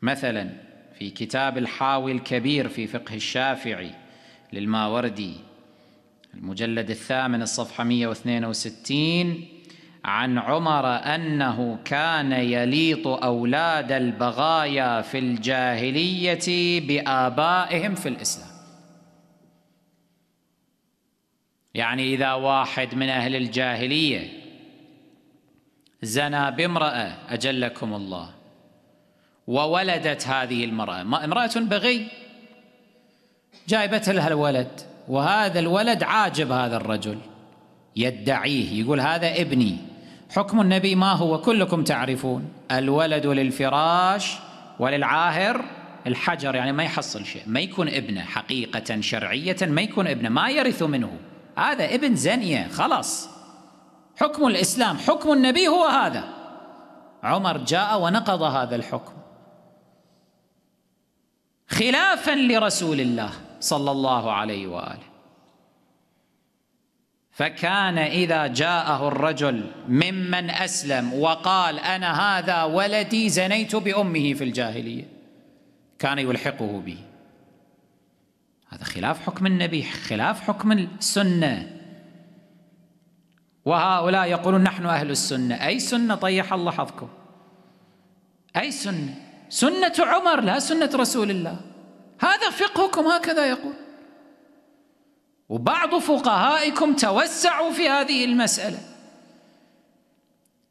مثلا في كتاب الحاوي الكبير في فقه الشافعي للماوردي المجلد الثامن الصفحه 162 عن عمر انه كان يليط اولاد البغايا في الجاهليه بابائهم في الاسلام يعني اذا واحد من اهل الجاهليه زنى بامرأة أجلكم الله وولدت هذه المرأة امرأة بغي جايبت لها الولد وهذا الولد عاجب هذا الرجل يدعيه يقول هذا ابني حكم النبي ما هو كلكم تعرفون الولد للفراش وللعاهر الحجر يعني ما يحصل شيء ما يكون ابنه حقيقة شرعية ما يكون ابنه ما يرث منه هذا ابن زنية خلاص حكم الاسلام حكم النبي هو هذا عمر جاء ونقض هذا الحكم خلافا لرسول الله صلى الله عليه واله فكان اذا جاءه الرجل ممن اسلم وقال انا هذا ولدي زنيت بامه في الجاهليه كان يلحقه به هذا خلاف حكم النبي خلاف حكم السنه وهؤلاء يقولون نحن أهل السنة أي سنة طيح الله حظكم أي سنة سنة عمر لا سنة رسول الله هذا فقهكم هكذا يقول وبعض فقهائكم توسعوا في هذه المسألة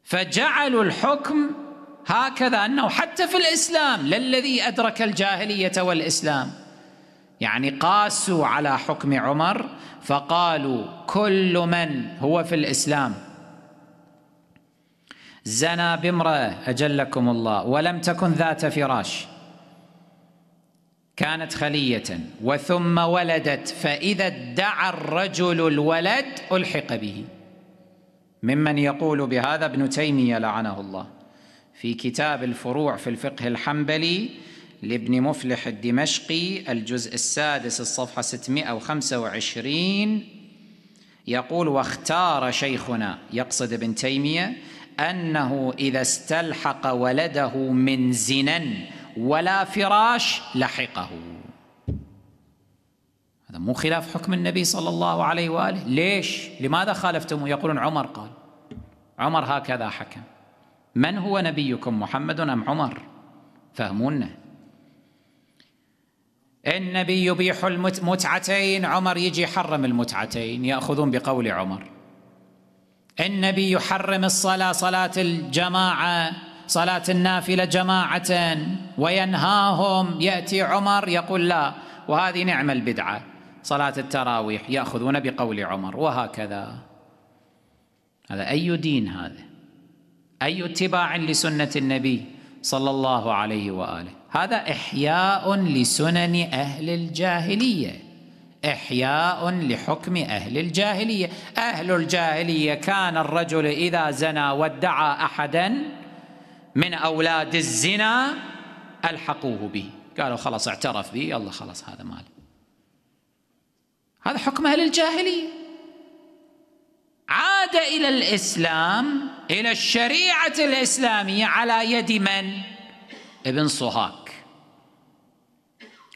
فجعلوا الحكم هكذا أنه حتى في الإسلام للذي أدرك الجاهلية والإسلام يعني قاسوا على حكم عمر فقالوا كل من هو في الإسلام زنى بامرأة أجلكم الله ولم تكن ذات فراش كانت خلية وثم ولدت فإذا ادعى الرجل الولد ألحق به ممن يقول بهذا ابن تيمية لعنه الله في كتاب الفروع في الفقه الحنبلي لابن مفلح الدمشقي الجزء السادس الصفحة 625 يقول واختار شيخنا يقصد ابن تيمية أنه إذا استلحق ولده من زنا ولا فراش لحقه هذا مو خلاف حكم النبي صلى الله عليه وآله ليش؟ لماذا خالفتموه؟ يقولون عمر قال عمر هكذا حكم من هو نبيكم محمد أم عمر؟ فهمونا النبي يبيح المتعتين عمر يجي يحرم المتعتين ياخذون بقول عمر النبي يحرم الصلاه صلاه الجماعه صلاه النافله جماعه وينهاهم ياتي عمر يقول لا وهذه نعم البدعه صلاه التراويح ياخذون بقول عمر وهكذا هذا اي دين هذا اي اتباع لسنه النبي صلى الله عليه واله هذا إحياء لسنن أهل الجاهلية إحياء لحكم أهل الجاهلية أهل الجاهلية كان الرجل إذا زنى وادعى أحدا من أولاد الزنا ألحقوه به قالوا خلاص اعترف به يلا خلاص هذا ماله هذا حكم أهل الجاهلية عاد إلى الإسلام إلى الشريعة الإسلامية على يد من؟ ابن صهاب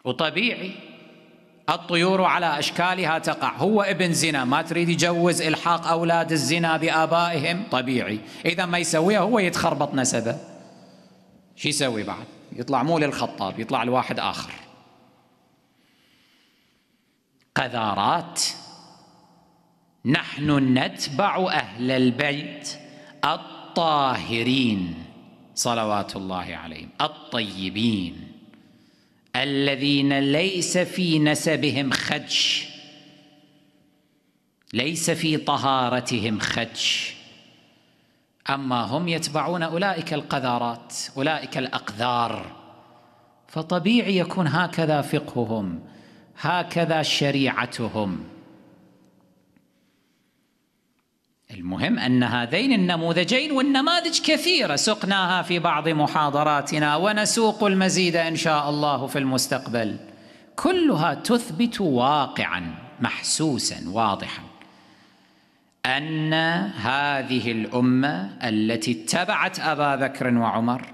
وطبيعي الطيور على أشكالها تقع هو ابن زنا ما تريد يجوز إلحاق أولاد الزنا بآبائهم طبيعي إذا ما يسويها هو يتخربط نسبه شو يسوي بعد يطلع مو للخطاب يطلع لواحد آخر قذارات نحن نتبع أهل البيت الطاهرين صلوات الله عليهم الطيبين الذين ليس في نسبهم خدش ليس في طهارتهم خدش اما هم يتبعون اولئك القذارات اولئك الاقذار فطبيعي يكون هكذا فقههم هكذا شريعتهم المهم أن هذين النموذجين والنماذج كثيرة سقناها في بعض محاضراتنا ونسوق المزيد إن شاء الله في المستقبل كلها تثبت واقعا محسوسا واضحا أن هذه الأمة التي اتبعت أبا بكر وعمر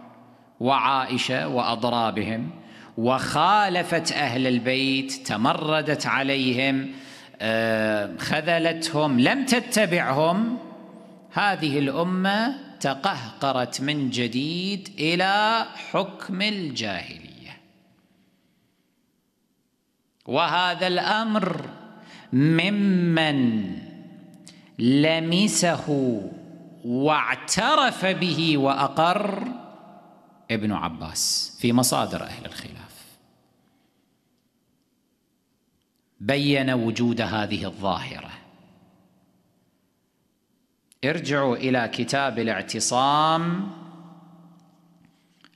وعائشة وأضرابهم وخالفت أهل البيت تمردت عليهم خذلتهم لم تتبعهم هذه الامه تقهقرت من جديد الى حكم الجاهليه وهذا الامر ممن لمسه واعترف به واقر ابن عباس في مصادر اهل الخلاف بين وجود هذه الظاهره ارجعوا الى كتاب الاعتصام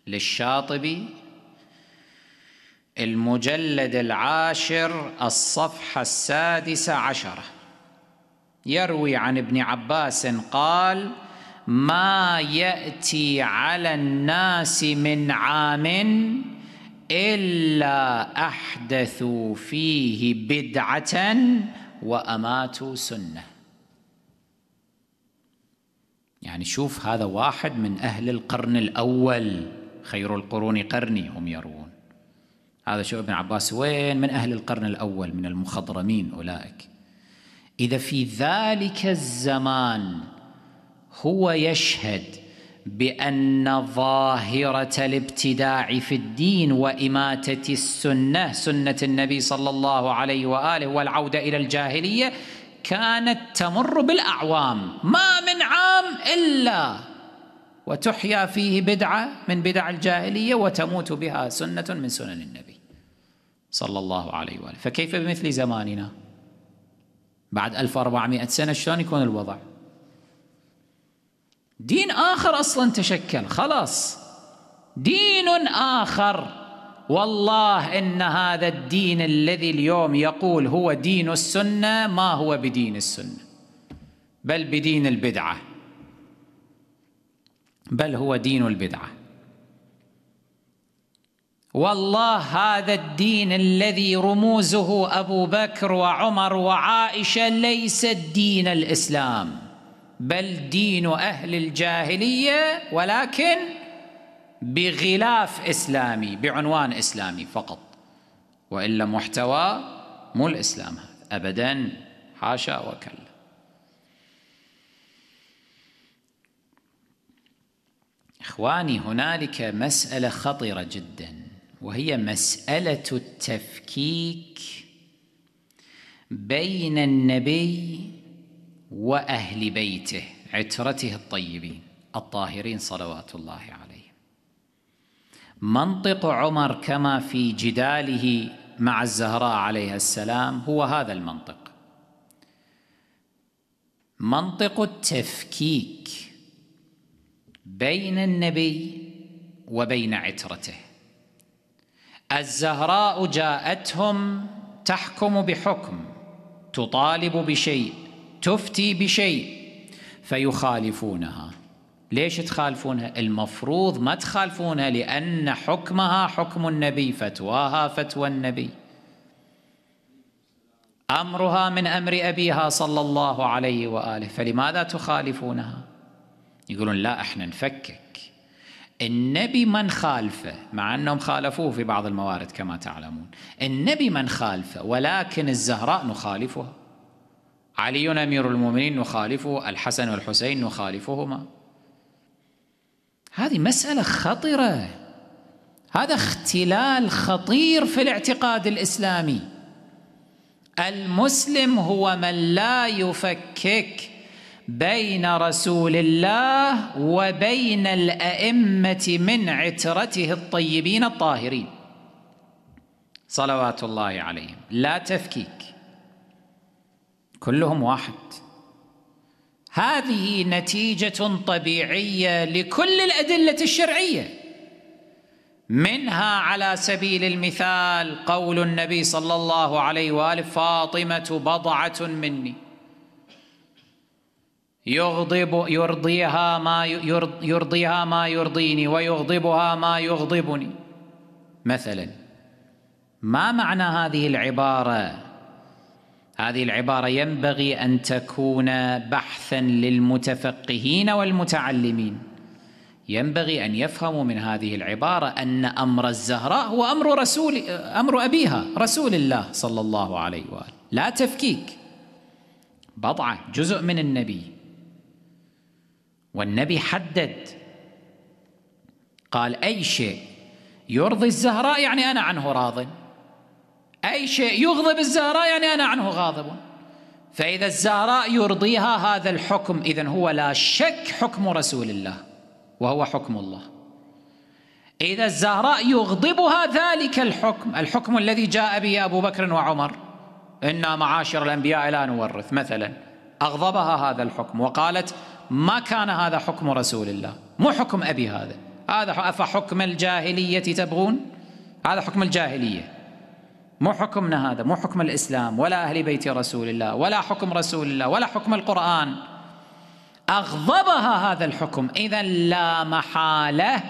للشاطبي المجلد العاشر الصفحه السادسه عشره يروي عن ابن عباس قال ما ياتي على الناس من عام إلا أحدثوا فيه بدعة وأماتوا سنة يعني شوف هذا واحد من أهل القرن الأول خير القرون قرني هم يروون هذا شو ابن عباس وين من أهل القرن الأول من المخضرمين أولئك إذا في ذلك الزمان هو يشهد بان ظاهره الابتداع في الدين واماته السنه سنه النبي صلى الله عليه واله والعوده الى الجاهليه كانت تمر بالاعوام ما من عام الا وتحيا فيه بدعه من بدع الجاهليه وتموت بها سنه من سنن النبي صلى الله عليه واله فكيف بمثل زماننا بعد 1400 سنه شلون يكون الوضع دين آخر أصلا تشكل خلاص دين آخر والله إن هذا الدين الذي اليوم يقول هو دين السنة ما هو بدين السنة بل بدين البدعة بل هو دين البدعة والله هذا الدين الذي رموزه أبو بكر وعمر وعائشة ليس دين الإسلام بل دين أهل الجاهلية ولكن بغلاف إسلامي بعنوان إسلامي فقط وإلا محتوى مو الإسلام هذا أبدا حاشا وكلا إخواني هنالك مسألة خطرة جدا وهي مسألة التفكيك بين النبي واهل بيته عترته الطيبين الطاهرين صلوات الله عليهم منطق عمر كما في جداله مع الزهراء عليها السلام هو هذا المنطق منطق التفكيك بين النبي وبين عترته الزهراء جاءتهم تحكم بحكم تطالب بشيء تفتي بشيء فيخالفونها ليش تخالفونها المفروض ما تخالفونها لأن حكمها حكم النبي فتواها فتوى النبي أمرها من أمر أبيها صلى الله عليه وآله فلماذا تخالفونها يقولون لا احنا نفكك النبي من خالفه مع أنهم خالفوه في بعض الموارد كما تعلمون النبي من خالفه ولكن الزهراء نخالفها علي أمير المؤمنين نخالفه الحسن والحسين نخالفهما هذه مسألة خطرة هذا اختلال خطير في الاعتقاد الإسلامي المسلم هو من لا يفكك بين رسول الله وبين الأئمة من عترته الطيبين الطاهرين صلوات الله عليهم لا تفكيك كلهم واحد هذه نتيجه طبيعيه لكل الادله الشرعيه منها على سبيل المثال قول النبي صلى الله عليه واله فاطمه بضعه مني يغضب يرضيها ما يرضيها ما يرضيني ويغضبها ما يغضبني مثلا ما معنى هذه العباره هذه العبارة ينبغي أن تكون بحثا للمتفقهين والمتعلمين ينبغي أن يفهموا من هذه العبارة أن أمر الزهراء هو أمر رسول أمر أبيها رسول الله صلى الله عليه وآله لا تفكيك بضعة جزء من النبي والنبي حدد قال أي شيء يرضي الزهراء يعني أنا عنه راضٍ أي شيء يغضب الزهراء يعني أنا عنه غاضب فإذا الزهراء يرضيها هذا الحكم إذا هو لا شك حكم رسول الله وهو حكم الله إذا الزهراء يغضبها ذلك الحكم الحكم الذي جاء به أبو بكر وعمر إنا معاشر الأنبياء لا نورث مثلا أغضبها هذا الحكم وقالت ما كان هذا حكم رسول الله مو حكم أبي هذا هذا أفحكم الجاهلية تبغون هذا حكم الجاهليه مو حكمنا هذا مو حكم الإسلام ولا أهل بيت رسول الله ولا حكم رسول الله ولا حكم القرآن أغضبها هذا الحكم إذا لا محالة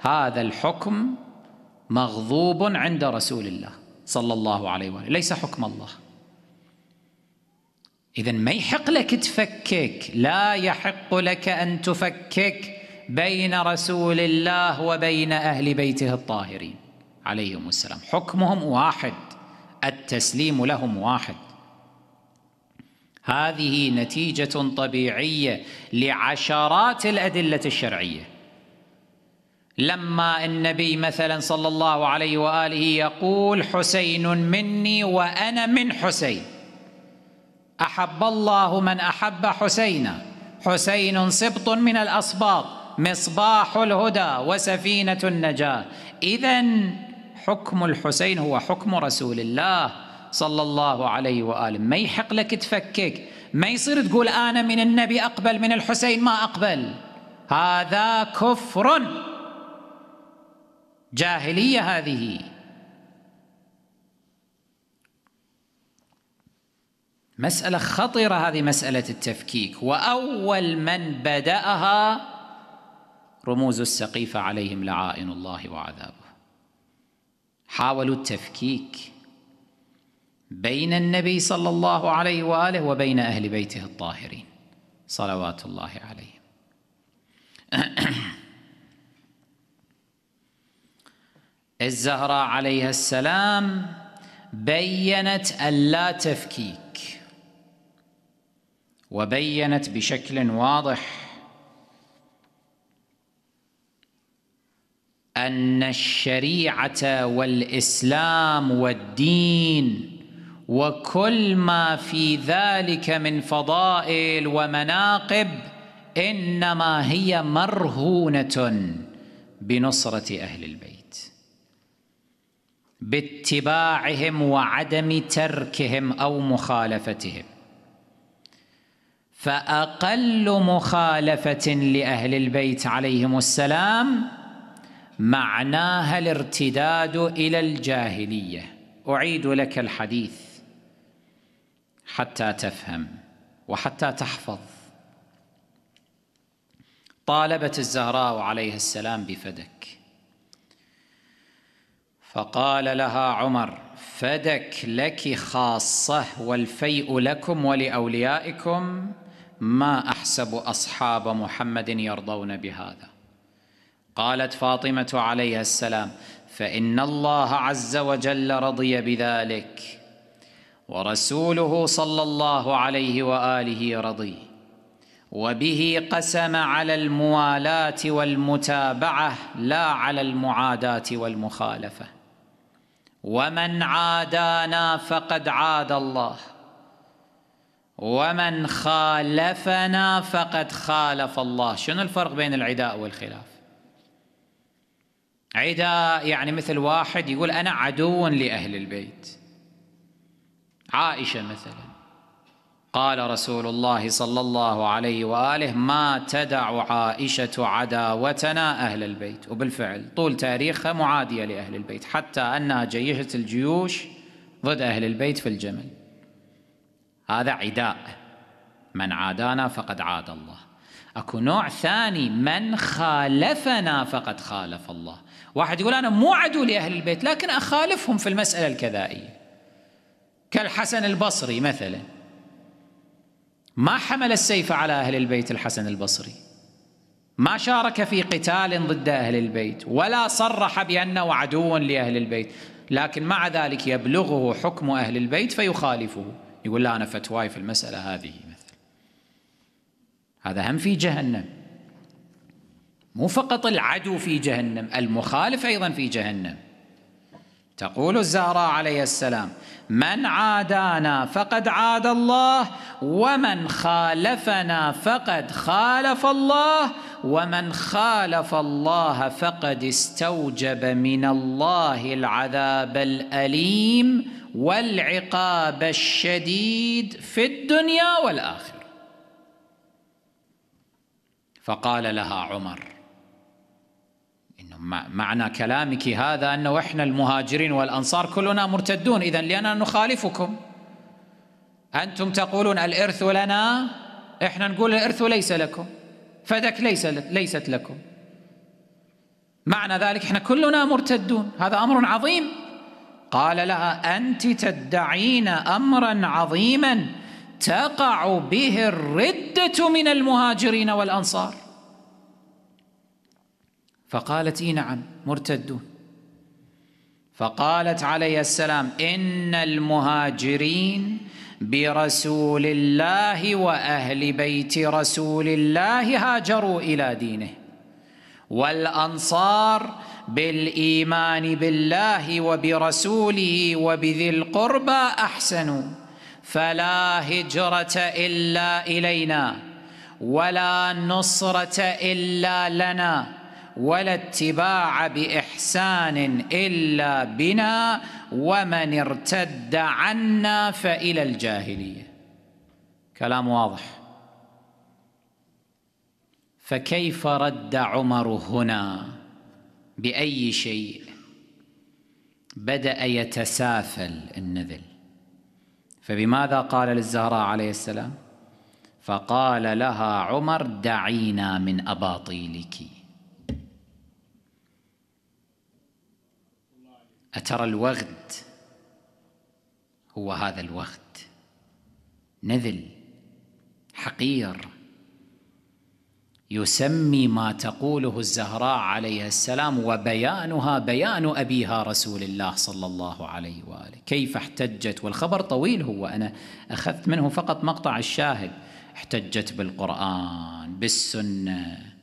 هذا الحكم مغضوب عند رسول الله صلى الله عليه وآله ليس حكم الله إذا ما يحق لك تفكك لا يحق لك أن تفكك بين رسول الله وبين أهل بيته الطاهرين عليهم السلام حكمهم واحد التسليم لهم واحد هذه نتيجة طبيعية لعشرات الأدلة الشرعية لما النبي مثلا صلى الله عليه وآله يقول حسين مني وأنا من حسين أحب الله من أحب حسينا حسين سبط من الأسباط مصباح الهدى وسفينة النجاة إذا حكم الحسين هو حكم رسول الله صلى الله عليه وآله ما يحق لك تفكك ما يصير تقول أنا من النبي أقبل من الحسين ما أقبل هذا كفر جاهلية هذه مسألة خطيرة هذه مسألة التفكيك وأول من بدأها رموز السقيفة عليهم لعائن الله وعذابه حاولوا التفكيك بين النبي صلى الله عليه واله وبين اهل بيته الطاهرين صلوات الله عليهم الزهراء عليها السلام بينت اللا تفكيك وبينت بشكل واضح ان الشريعه والاسلام والدين وكل ما في ذلك من فضائل ومناقب انما هي مرهونه بنصره اهل البيت باتباعهم وعدم تركهم او مخالفتهم فاقل مخالفه لاهل البيت عليهم السلام معناها الارتداد إلى الجاهلية أعيد لك الحديث حتى تفهم وحتى تحفظ طالبت الزهراء عليه السلام بفدك فقال لها عمر فدك لك خاصة والفيء لكم ولأوليائكم ما أحسب أصحاب محمد يرضون بهذا قالت فاطمة عليها السلام فإن الله عز وجل رضي بذلك ورسوله صلى الله عليه وآله رضي وبه قسم على الموالاة والمتابعة لا على المعاداة والمخالفة ومن عادانا فقد عاد الله ومن خالفنا فقد خالف الله شنو الفرق بين العداء والخلاف عدا يعني مثل واحد يقول أنا عدو لأهل البيت عائشة مثلا قال رسول الله صلى الله عليه وآله ما تدع عائشة عداوتنا أهل البيت وبالفعل طول تاريخها معادية لأهل البيت حتى أنها جيشت الجيوش ضد أهل البيت في الجمل هذا عداء من عادانا فقد عاد الله اكو نوع ثاني من خالفنا فقد خالف الله واحد يقول أنا مو عدو لأهل البيت لكن أخالفهم في المسألة الكذائية كالحسن البصري مثلا ما حمل السيف على أهل البيت الحسن البصري ما شارك في قتال ضد أهل البيت ولا صرح بأنه عدو لأهل البيت لكن مع ذلك يبلغه حكم أهل البيت فيخالفه يقول لا أنا فتواي في المسألة هذه مثلا هذا هم في جهنم مو فقط العدو في جهنم المخالف أيضا في جهنم تقول الزهراء عليه السلام من عادانا فقد عاد الله ومن خالفنا فقد خالف الله ومن خالف الله فقد استوجب من الله العذاب الأليم والعقاب الشديد في الدنيا والآخرة فقال لها عمر معنى كلامك هذا أنه إحنا المهاجرين والأنصار كلنا مرتدون إذا لأننا نخالفكم أنتم تقولون الإرث لنا إحنا نقول الإرث ليس لكم فدك ليس ليست لكم معنى ذلك إحنا كلنا مرتدون هذا أمر عظيم قال لها أنت تدعين أمرا عظيما تقع به الردة من المهاجرين والأنصار فقالت إي نعم مرتدون فقالت عليه السلام إن المهاجرين برسول الله وأهل بيت رسول الله هاجروا إلى دينه والأنصار بالإيمان بالله وبرسوله وبذي القربى أحسنوا فلا هجرة إلا إلينا ولا نصرة إلا لنا ولا اتباع باحسان الا بنا ومن ارتد عنا فالى الجاهليه كلام واضح فكيف رد عمر هنا باي شيء بدا يتسافل النذل فبماذا قال للزهراء عليه السلام فقال لها عمر دعينا من اباطيلك أترى الوغد هو هذا الوغد نذل حقير يسمي ما تقوله الزهراء عليه السلام وبيانها بيان أبيها رسول الله صلى الله عليه وآله كيف احتجت والخبر طويل هو أنا أخذت منه فقط مقطع الشاهد احتجت بالقرآن بالسنة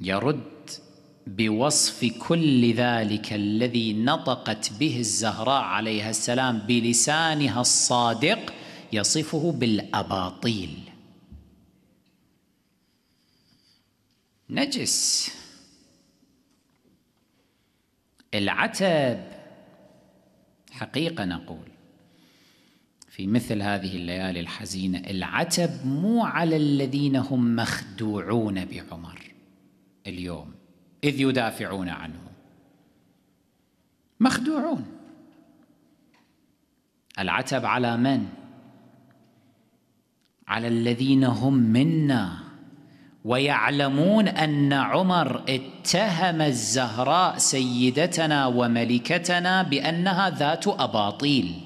يرد بوصف كل ذلك الذي نطقت به الزهراء عليها السلام بلسانها الصادق يصفه بالاباطيل نجس العتب حقيقه نقول في مثل هذه الليالي الحزينه العتب مو على الذين هم مخدوعون بعمر اليوم إذ يدافعون عنه مخدوعون العتب على من؟ على الذين هم منا ويعلمون ان عمر اتهم الزهراء سيدتنا وملكتنا بانها ذات اباطيل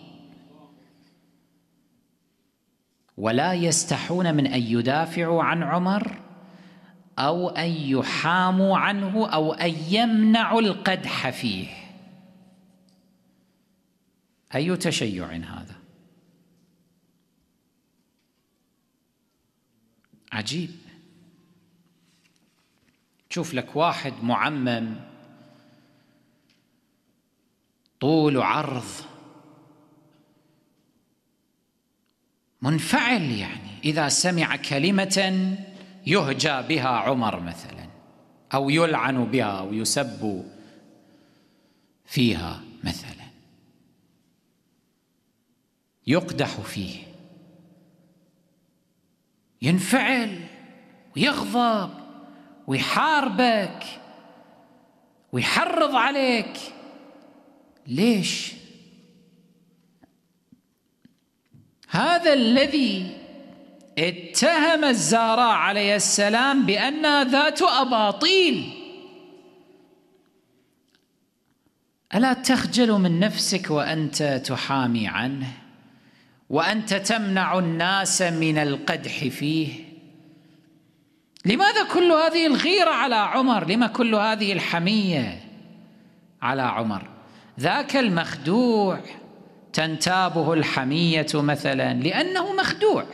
ولا يستحون من ان يدافعوا عن عمر أو أن يحاموا عنه أو أن يمنعوا القدح فيه أي تشيع هذا عجيب شوف لك واحد معمم طول وعرض منفعل يعني إذا سمع كلمة يهجى بها عمر مثلا او يلعن بها او يسب فيها مثلا يقدح فيه ينفعل ويغضب ويحاربك ويحرض عليك ليش هذا الذي اتهم الزهراء عليه السلام بأنها ذات أباطيل ألا تخجل من نفسك وأنت تحامي عنه وأنت تمنع الناس من القدح فيه لماذا كل هذه الغيرة على عمر لما كل هذه الحمية على عمر ذاك المخدوع تنتابه الحمية مثلا لأنه مخدوع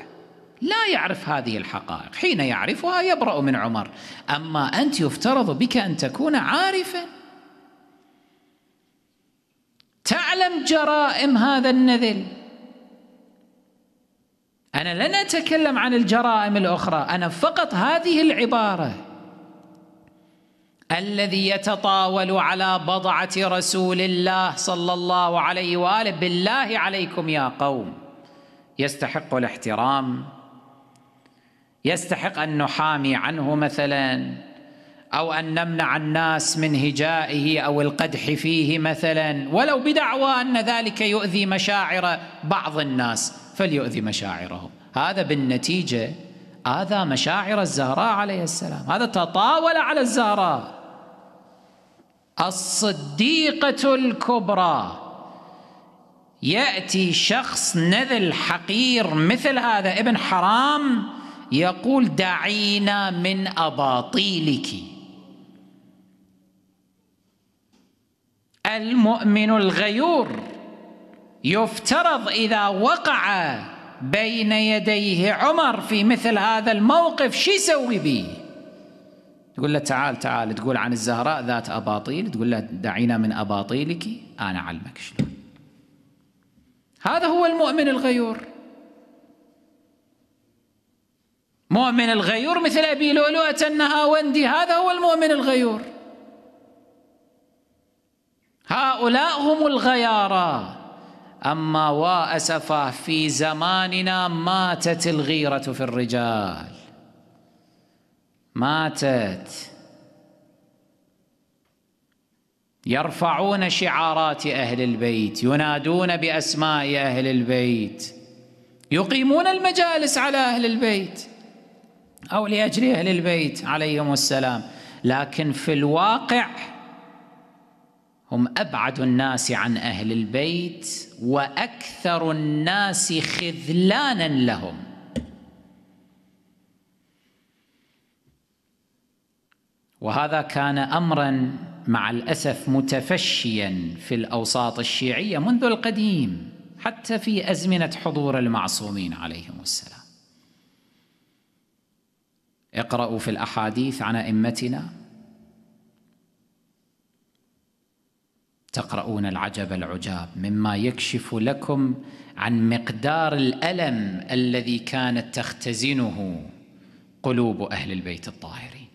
لا يعرف هذه الحقائق حين يعرفها يبرأ من عمر أما أنت يفترض بك أن تكون عارفا تعلم جرائم هذا النذل أنا لن أتكلم عن الجرائم الأخرى أنا فقط هذه العبارة الذي يتطاول على بضعة رسول الله صلى الله عليه وآله بالله عليكم يا قوم يستحق الاحترام يستحق ان نحامي عنه مثلا او ان نمنع الناس من هجائه او القدح فيه مثلا ولو بدعوى ان ذلك يؤذي مشاعر بعض الناس فليؤذي مشاعره هذا بالنتيجه اذى مشاعر الزهراء عليه السلام هذا تطاول على الزهراء الصديقه الكبرى ياتي شخص نذل حقير مثل هذا ابن حرام يقول دعينا من أباطيلك المؤمن الغيور يفترض إذا وقع بين يديه عمر في مثل هذا الموقف شو يسوي به تقول له تعال تعال تقول عن الزهراء ذات أباطيل تقول له دعينا من أباطيلك أنا علمك شلون هذا هو المؤمن الغيور مؤمن الغيور مثل أبي لؤلؤة النهاوندي هذا هو المؤمن الغيور هؤلاء هم الغيارى أما وأسفا في زماننا ماتت الغيرة في الرجال ماتت يرفعون شعارات أهل البيت ينادون بأسماء أهل البيت يقيمون المجالس على أهل البيت أو لأجل أهل البيت عليهم السلام لكن في الواقع هم أبعد الناس عن أهل البيت وأكثر الناس خذلانا لهم وهذا كان أمرا مع الأسف متفشيا في الأوساط الشيعية منذ القديم حتى في أزمنة حضور المعصومين عليهم السلام اقرأوا في الأحاديث عن أئمتنا تقرؤون العجب العجاب مما يكشف لكم عن مقدار الألم الذي كانت تختزنه قلوب أهل البيت الطاهرين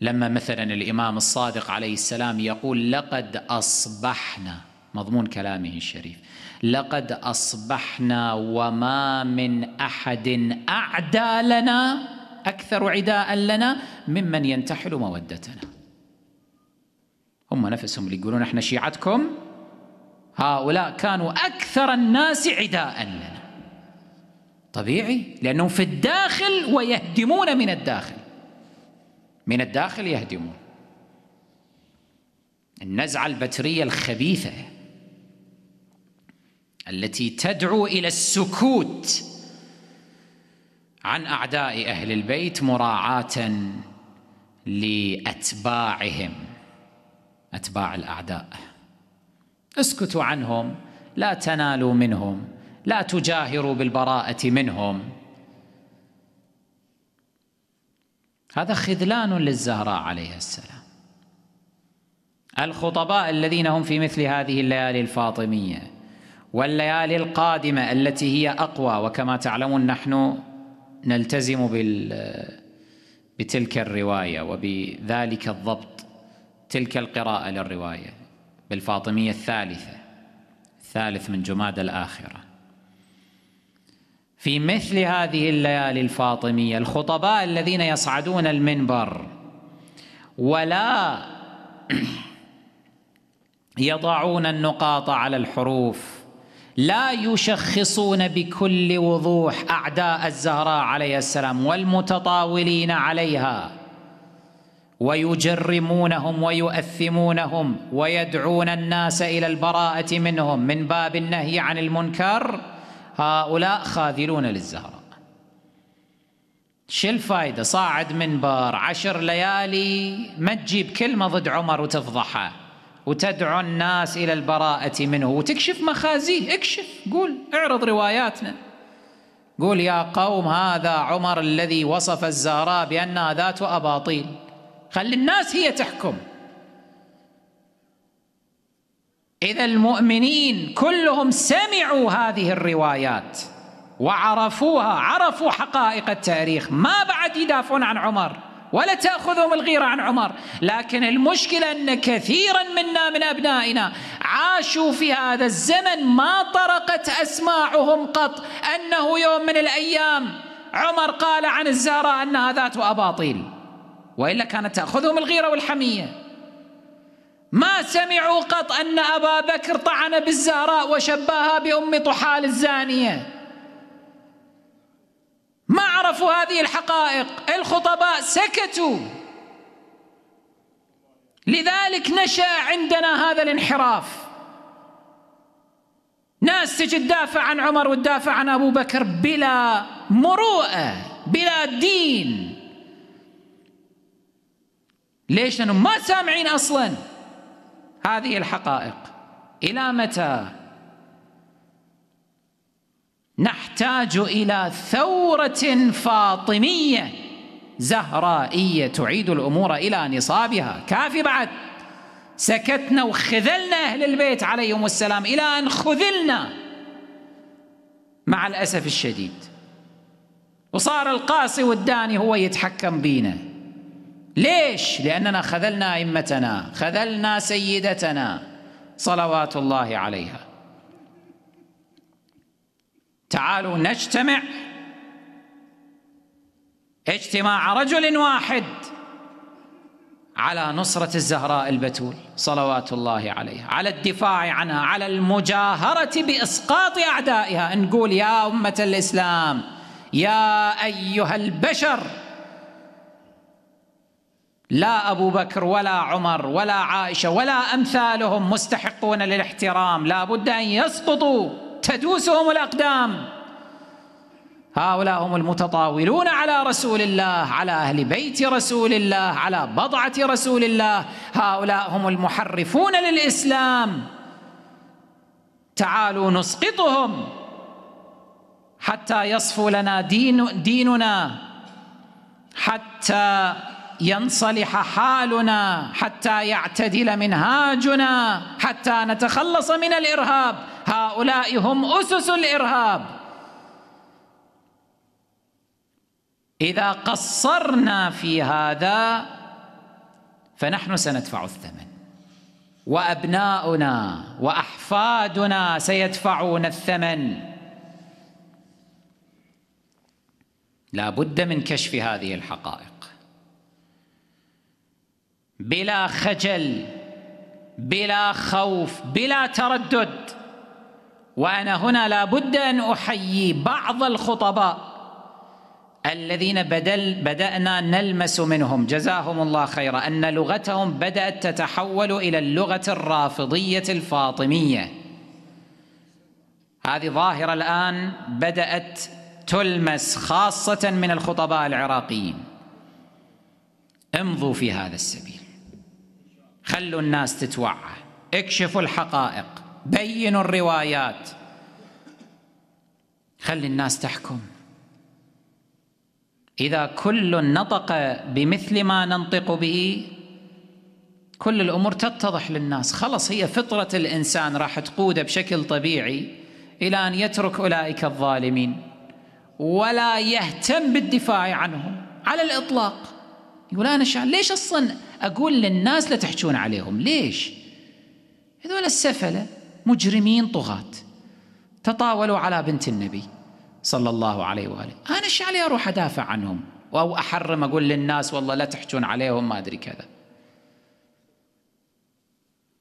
لما مثلا الإمام الصادق عليه السلام يقول لقد أصبحنا مضمون كلامه الشريف لقد اصبحنا وما من احد اعدى لنا اكثر عداء لنا ممن ينتحل مودتنا هم نفسهم اللي يقولون احنا شيعتكم هؤلاء كانوا اكثر الناس عداء لنا طبيعي لانهم في الداخل ويهدمون من الداخل من الداخل يهدمون النزعه البتريه الخبيثه التي تدعو الى السكوت عن اعداء اهل البيت مراعاه لاتباعهم اتباع الاعداء اسكتوا عنهم لا تنالوا منهم لا تجاهروا بالبراءه منهم هذا خذلان للزهراء عليها السلام الخطباء الذين هم في مثل هذه الليالي الفاطميه والليالي القادمة التي هي أقوى وكما تعلمون نحن نلتزم بال بتلك الرواية وبذلك الضبط تلك القراءة للرواية بالفاطمية الثالثة الثالث من جماد الآخرة في مثل هذه الليالي الفاطمية الخطباء الذين يصعدون المنبر ولا يضعون النقاط على الحروف لا يشخصون بكل وضوح اعداء الزهراء عليه السلام والمتطاولين عليها ويجرمونهم ويؤثمونهم ويدعون الناس الى البراءه منهم من باب النهي عن المنكر هؤلاء خاذلون للزهراء شو الفائده صاعد منبر عشر ليالي ما تجيب كلمه ضد عمر وتفضحه وتدعو الناس الى البراءه منه وتكشف مخازيه اكشف قول اعرض رواياتنا قول يا قوم هذا عمر الذي وصف الزهراء بانها ذات اباطيل خلي الناس هي تحكم اذا المؤمنين كلهم سمعوا هذه الروايات وعرفوها عرفوا حقائق التاريخ ما بعد يدافعون عن عمر ولا تأخذهم الغيرة عن عمر لكن المشكلة أن كثيرا منا من أبنائنا عاشوا في هذا الزمن ما طرقت أسماعهم قط أنه يوم من الأيام عمر قال عن الزهراء أنها ذات أباطيل وإلا كانت تأخذهم الغيرة والحمية ما سمعوا قط أن أبا بكر طعن بالزهراء وشباها بأم طحال الزانية عرفوا هذه الحقائق الخطباء سكتوا لذلك نشأ عندنا هذا الانحراف ناس تجي تدافع عن عمر وتدافع عن أبو بكر بلا مروءة بلا دين ليش لأنهم ما سامعين أصلا هذه الحقائق إلى متى نحتاج الى ثوره فاطميه زهرائيه تعيد الامور الى نصابها كافي بعد سكتنا وخذلنا اهل البيت عليهم السلام الى ان خذلنا مع الاسف الشديد وصار القاصي والداني هو يتحكم بينا ليش لاننا خذلنا ائمتنا خذلنا سيدتنا صلوات الله عليها تعالوا نجتمع اجتماع رجل واحد على نصرة الزهراء البتول صلوات الله عليها على الدفاع عنها على المجاهرة بإسقاط أعدائها نقول يا أمة الإسلام يا أيها البشر لا أبو بكر ولا عمر ولا عائشة ولا أمثالهم مستحقون للاحترام لا بد أن يسقطوا تدوسهم الأقدام هؤلاء هم المتطاولون على رسول الله على أهل بيت رسول الله على بضعة رسول الله هؤلاء هم المحرفون للإسلام تعالوا نسقطهم حتى يصفو لنا دين ديننا حتى ينصلح حالنا حتى يعتدل منهاجنا حتى نتخلص من الارهاب هؤلاء هم اسس الارهاب اذا قصرنا في هذا فنحن سندفع الثمن وابناؤنا واحفادنا سيدفعون الثمن لا بد من كشف هذه الحقائق بلا خجل بلا خوف بلا تردد وانا هنا لابد ان احيي بعض الخطباء الذين بدل بدانا نلمس منهم جزاهم الله خيرا ان لغتهم بدات تتحول الى اللغه الرافضيه الفاطميه هذه ظاهره الان بدات تلمس خاصه من الخطباء العراقيين امضوا في هذا السبيل خلوا الناس تتوعى اكشفوا الحقائق بينوا الروايات خلي الناس تحكم اذا كل نطق بمثل ما ننطق به كل الامور تتضح للناس خلص هي فطره الانسان راح تقوده بشكل طبيعي الى ان يترك اولئك الظالمين ولا يهتم بالدفاع عنهم على الاطلاق يقول أنا شعر ليش أصلا أقول للناس لا تحجون عليهم ليش هذول السفلة مجرمين طغاة تطاولوا على بنت النبي صلى الله عليه وآله أنا ايش علي أروح أدافع عنهم أو أحرم أقول للناس والله لا تحجون عليهم ما أدري كذا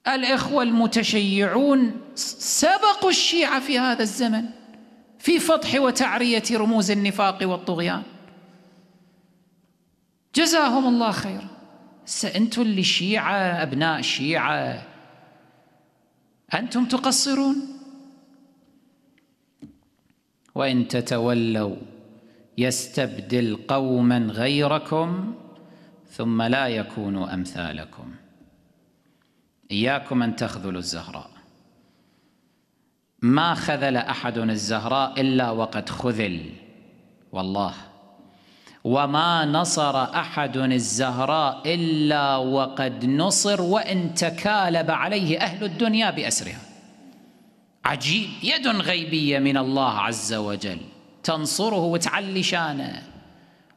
الإخوة المتشيعون سبقوا الشيعة في هذا الزمن في فضح وتعرية رموز النفاق والطغيان جزاهم الله خيرا سأنتم انتم اللي شيعه ابناء شيعه انتم تقصرون وان تتولوا يستبدل قوما غيركم ثم لا يكونوا امثالكم اياكم ان تخذلوا الزهراء ما خذل احد الزهراء الا وقد خذل والله وما نصر احد الزهراء الا وقد نصر وان تكالب عليه اهل الدنيا باسرها عجيب يد غيبيه من الله عز وجل تنصره وتعلي شانه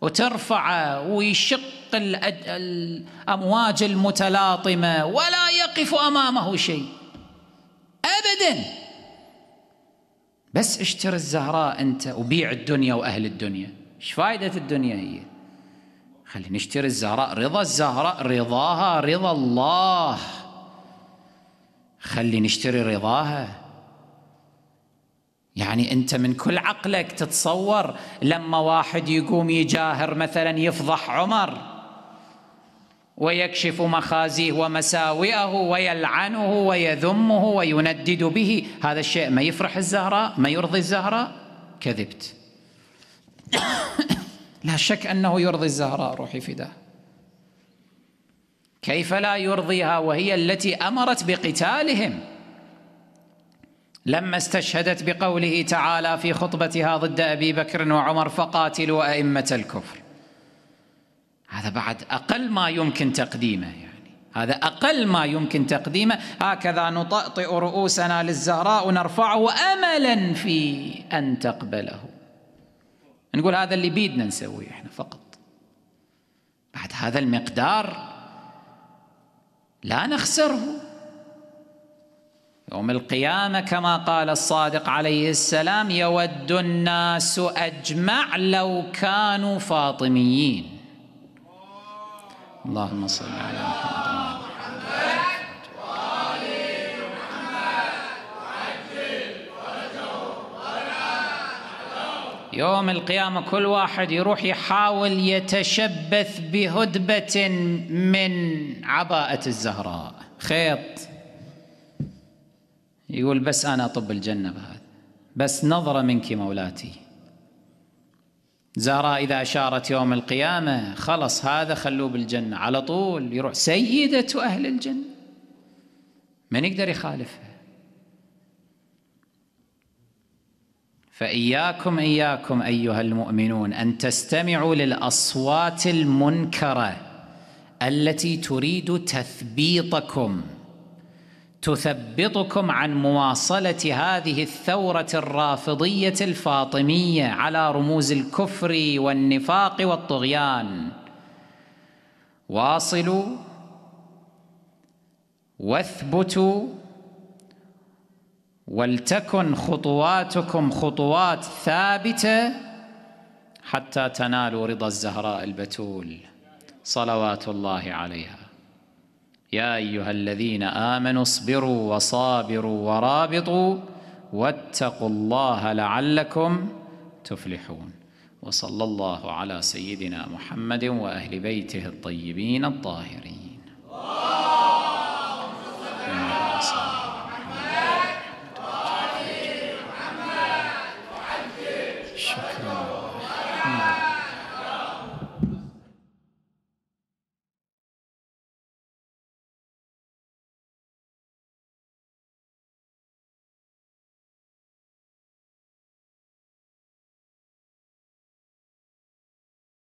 وترفعه ويشق الامواج المتلاطمه ولا يقف امامه شيء ابدا بس اشتر الزهراء انت وبيع الدنيا واهل الدنيا ايش فائدة الدنيا هي خلي نشتري الزهراء رضا الزهراء رضاها رضا الله خلي نشتري رضاها يعني انت من كل عقلك تتصور لما واحد يقوم يجاهر مثلا يفضح عمر ويكشف مخازيه ومساوئه ويلعنه ويذمه ويندد به هذا الشيء ما يفرح الزهراء ما يرضي الزهراء كذبت لا شك أنه يرضي الزهراء روحي فداه كيف لا يرضيها وهي التي أمرت بقتالهم لما استشهدت بقوله تعالى في خطبتها ضد أبي بكر وعمر فقاتلوا أئمة الكفر هذا بعد أقل ما يمكن تقديمه يعني هذا أقل ما يمكن تقديمه هكذا نطأطئ رؤوسنا للزهراء ونرفعه أملا في أن تقبله نقول هذا اللي بيدنا نسويه احنا فقط بعد هذا المقدار لا نخسره يوم القيامه كما قال الصادق عليه السلام يود الناس اجمع لو كانوا فاطميين اللهم صل على محمد يوم القيامة كل واحد يروح يحاول يتشبث بهدبة من عباءة الزهراء خيط يقول بس أنا أطب الجنة بهذا بس نظرة منك مولاتي زهراء إذا أشارت يوم القيامة خلص هذا خلوه بالجنة على طول يروح سيدة أهل الجنة من يقدر يخالفها فإياكم إياكم أيها المؤمنون أن تستمعوا للأصوات المنكرة التي تريد تثبيطكم تثبطكم عن مواصلة هذه الثورة الرافضية الفاطمية على رموز الكفر والنفاق والطغيان واصلوا واثبتوا ولتكن خطواتكم خطوات ثابته حتى تنالوا رضا الزهراء البتول صلوات الله عليها يا ايها الذين امنوا اصبروا وصابروا ورابطوا واتقوا الله لعلكم تفلحون وصلى الله على سيدنا محمد واهل بيته الطيبين الطاهرين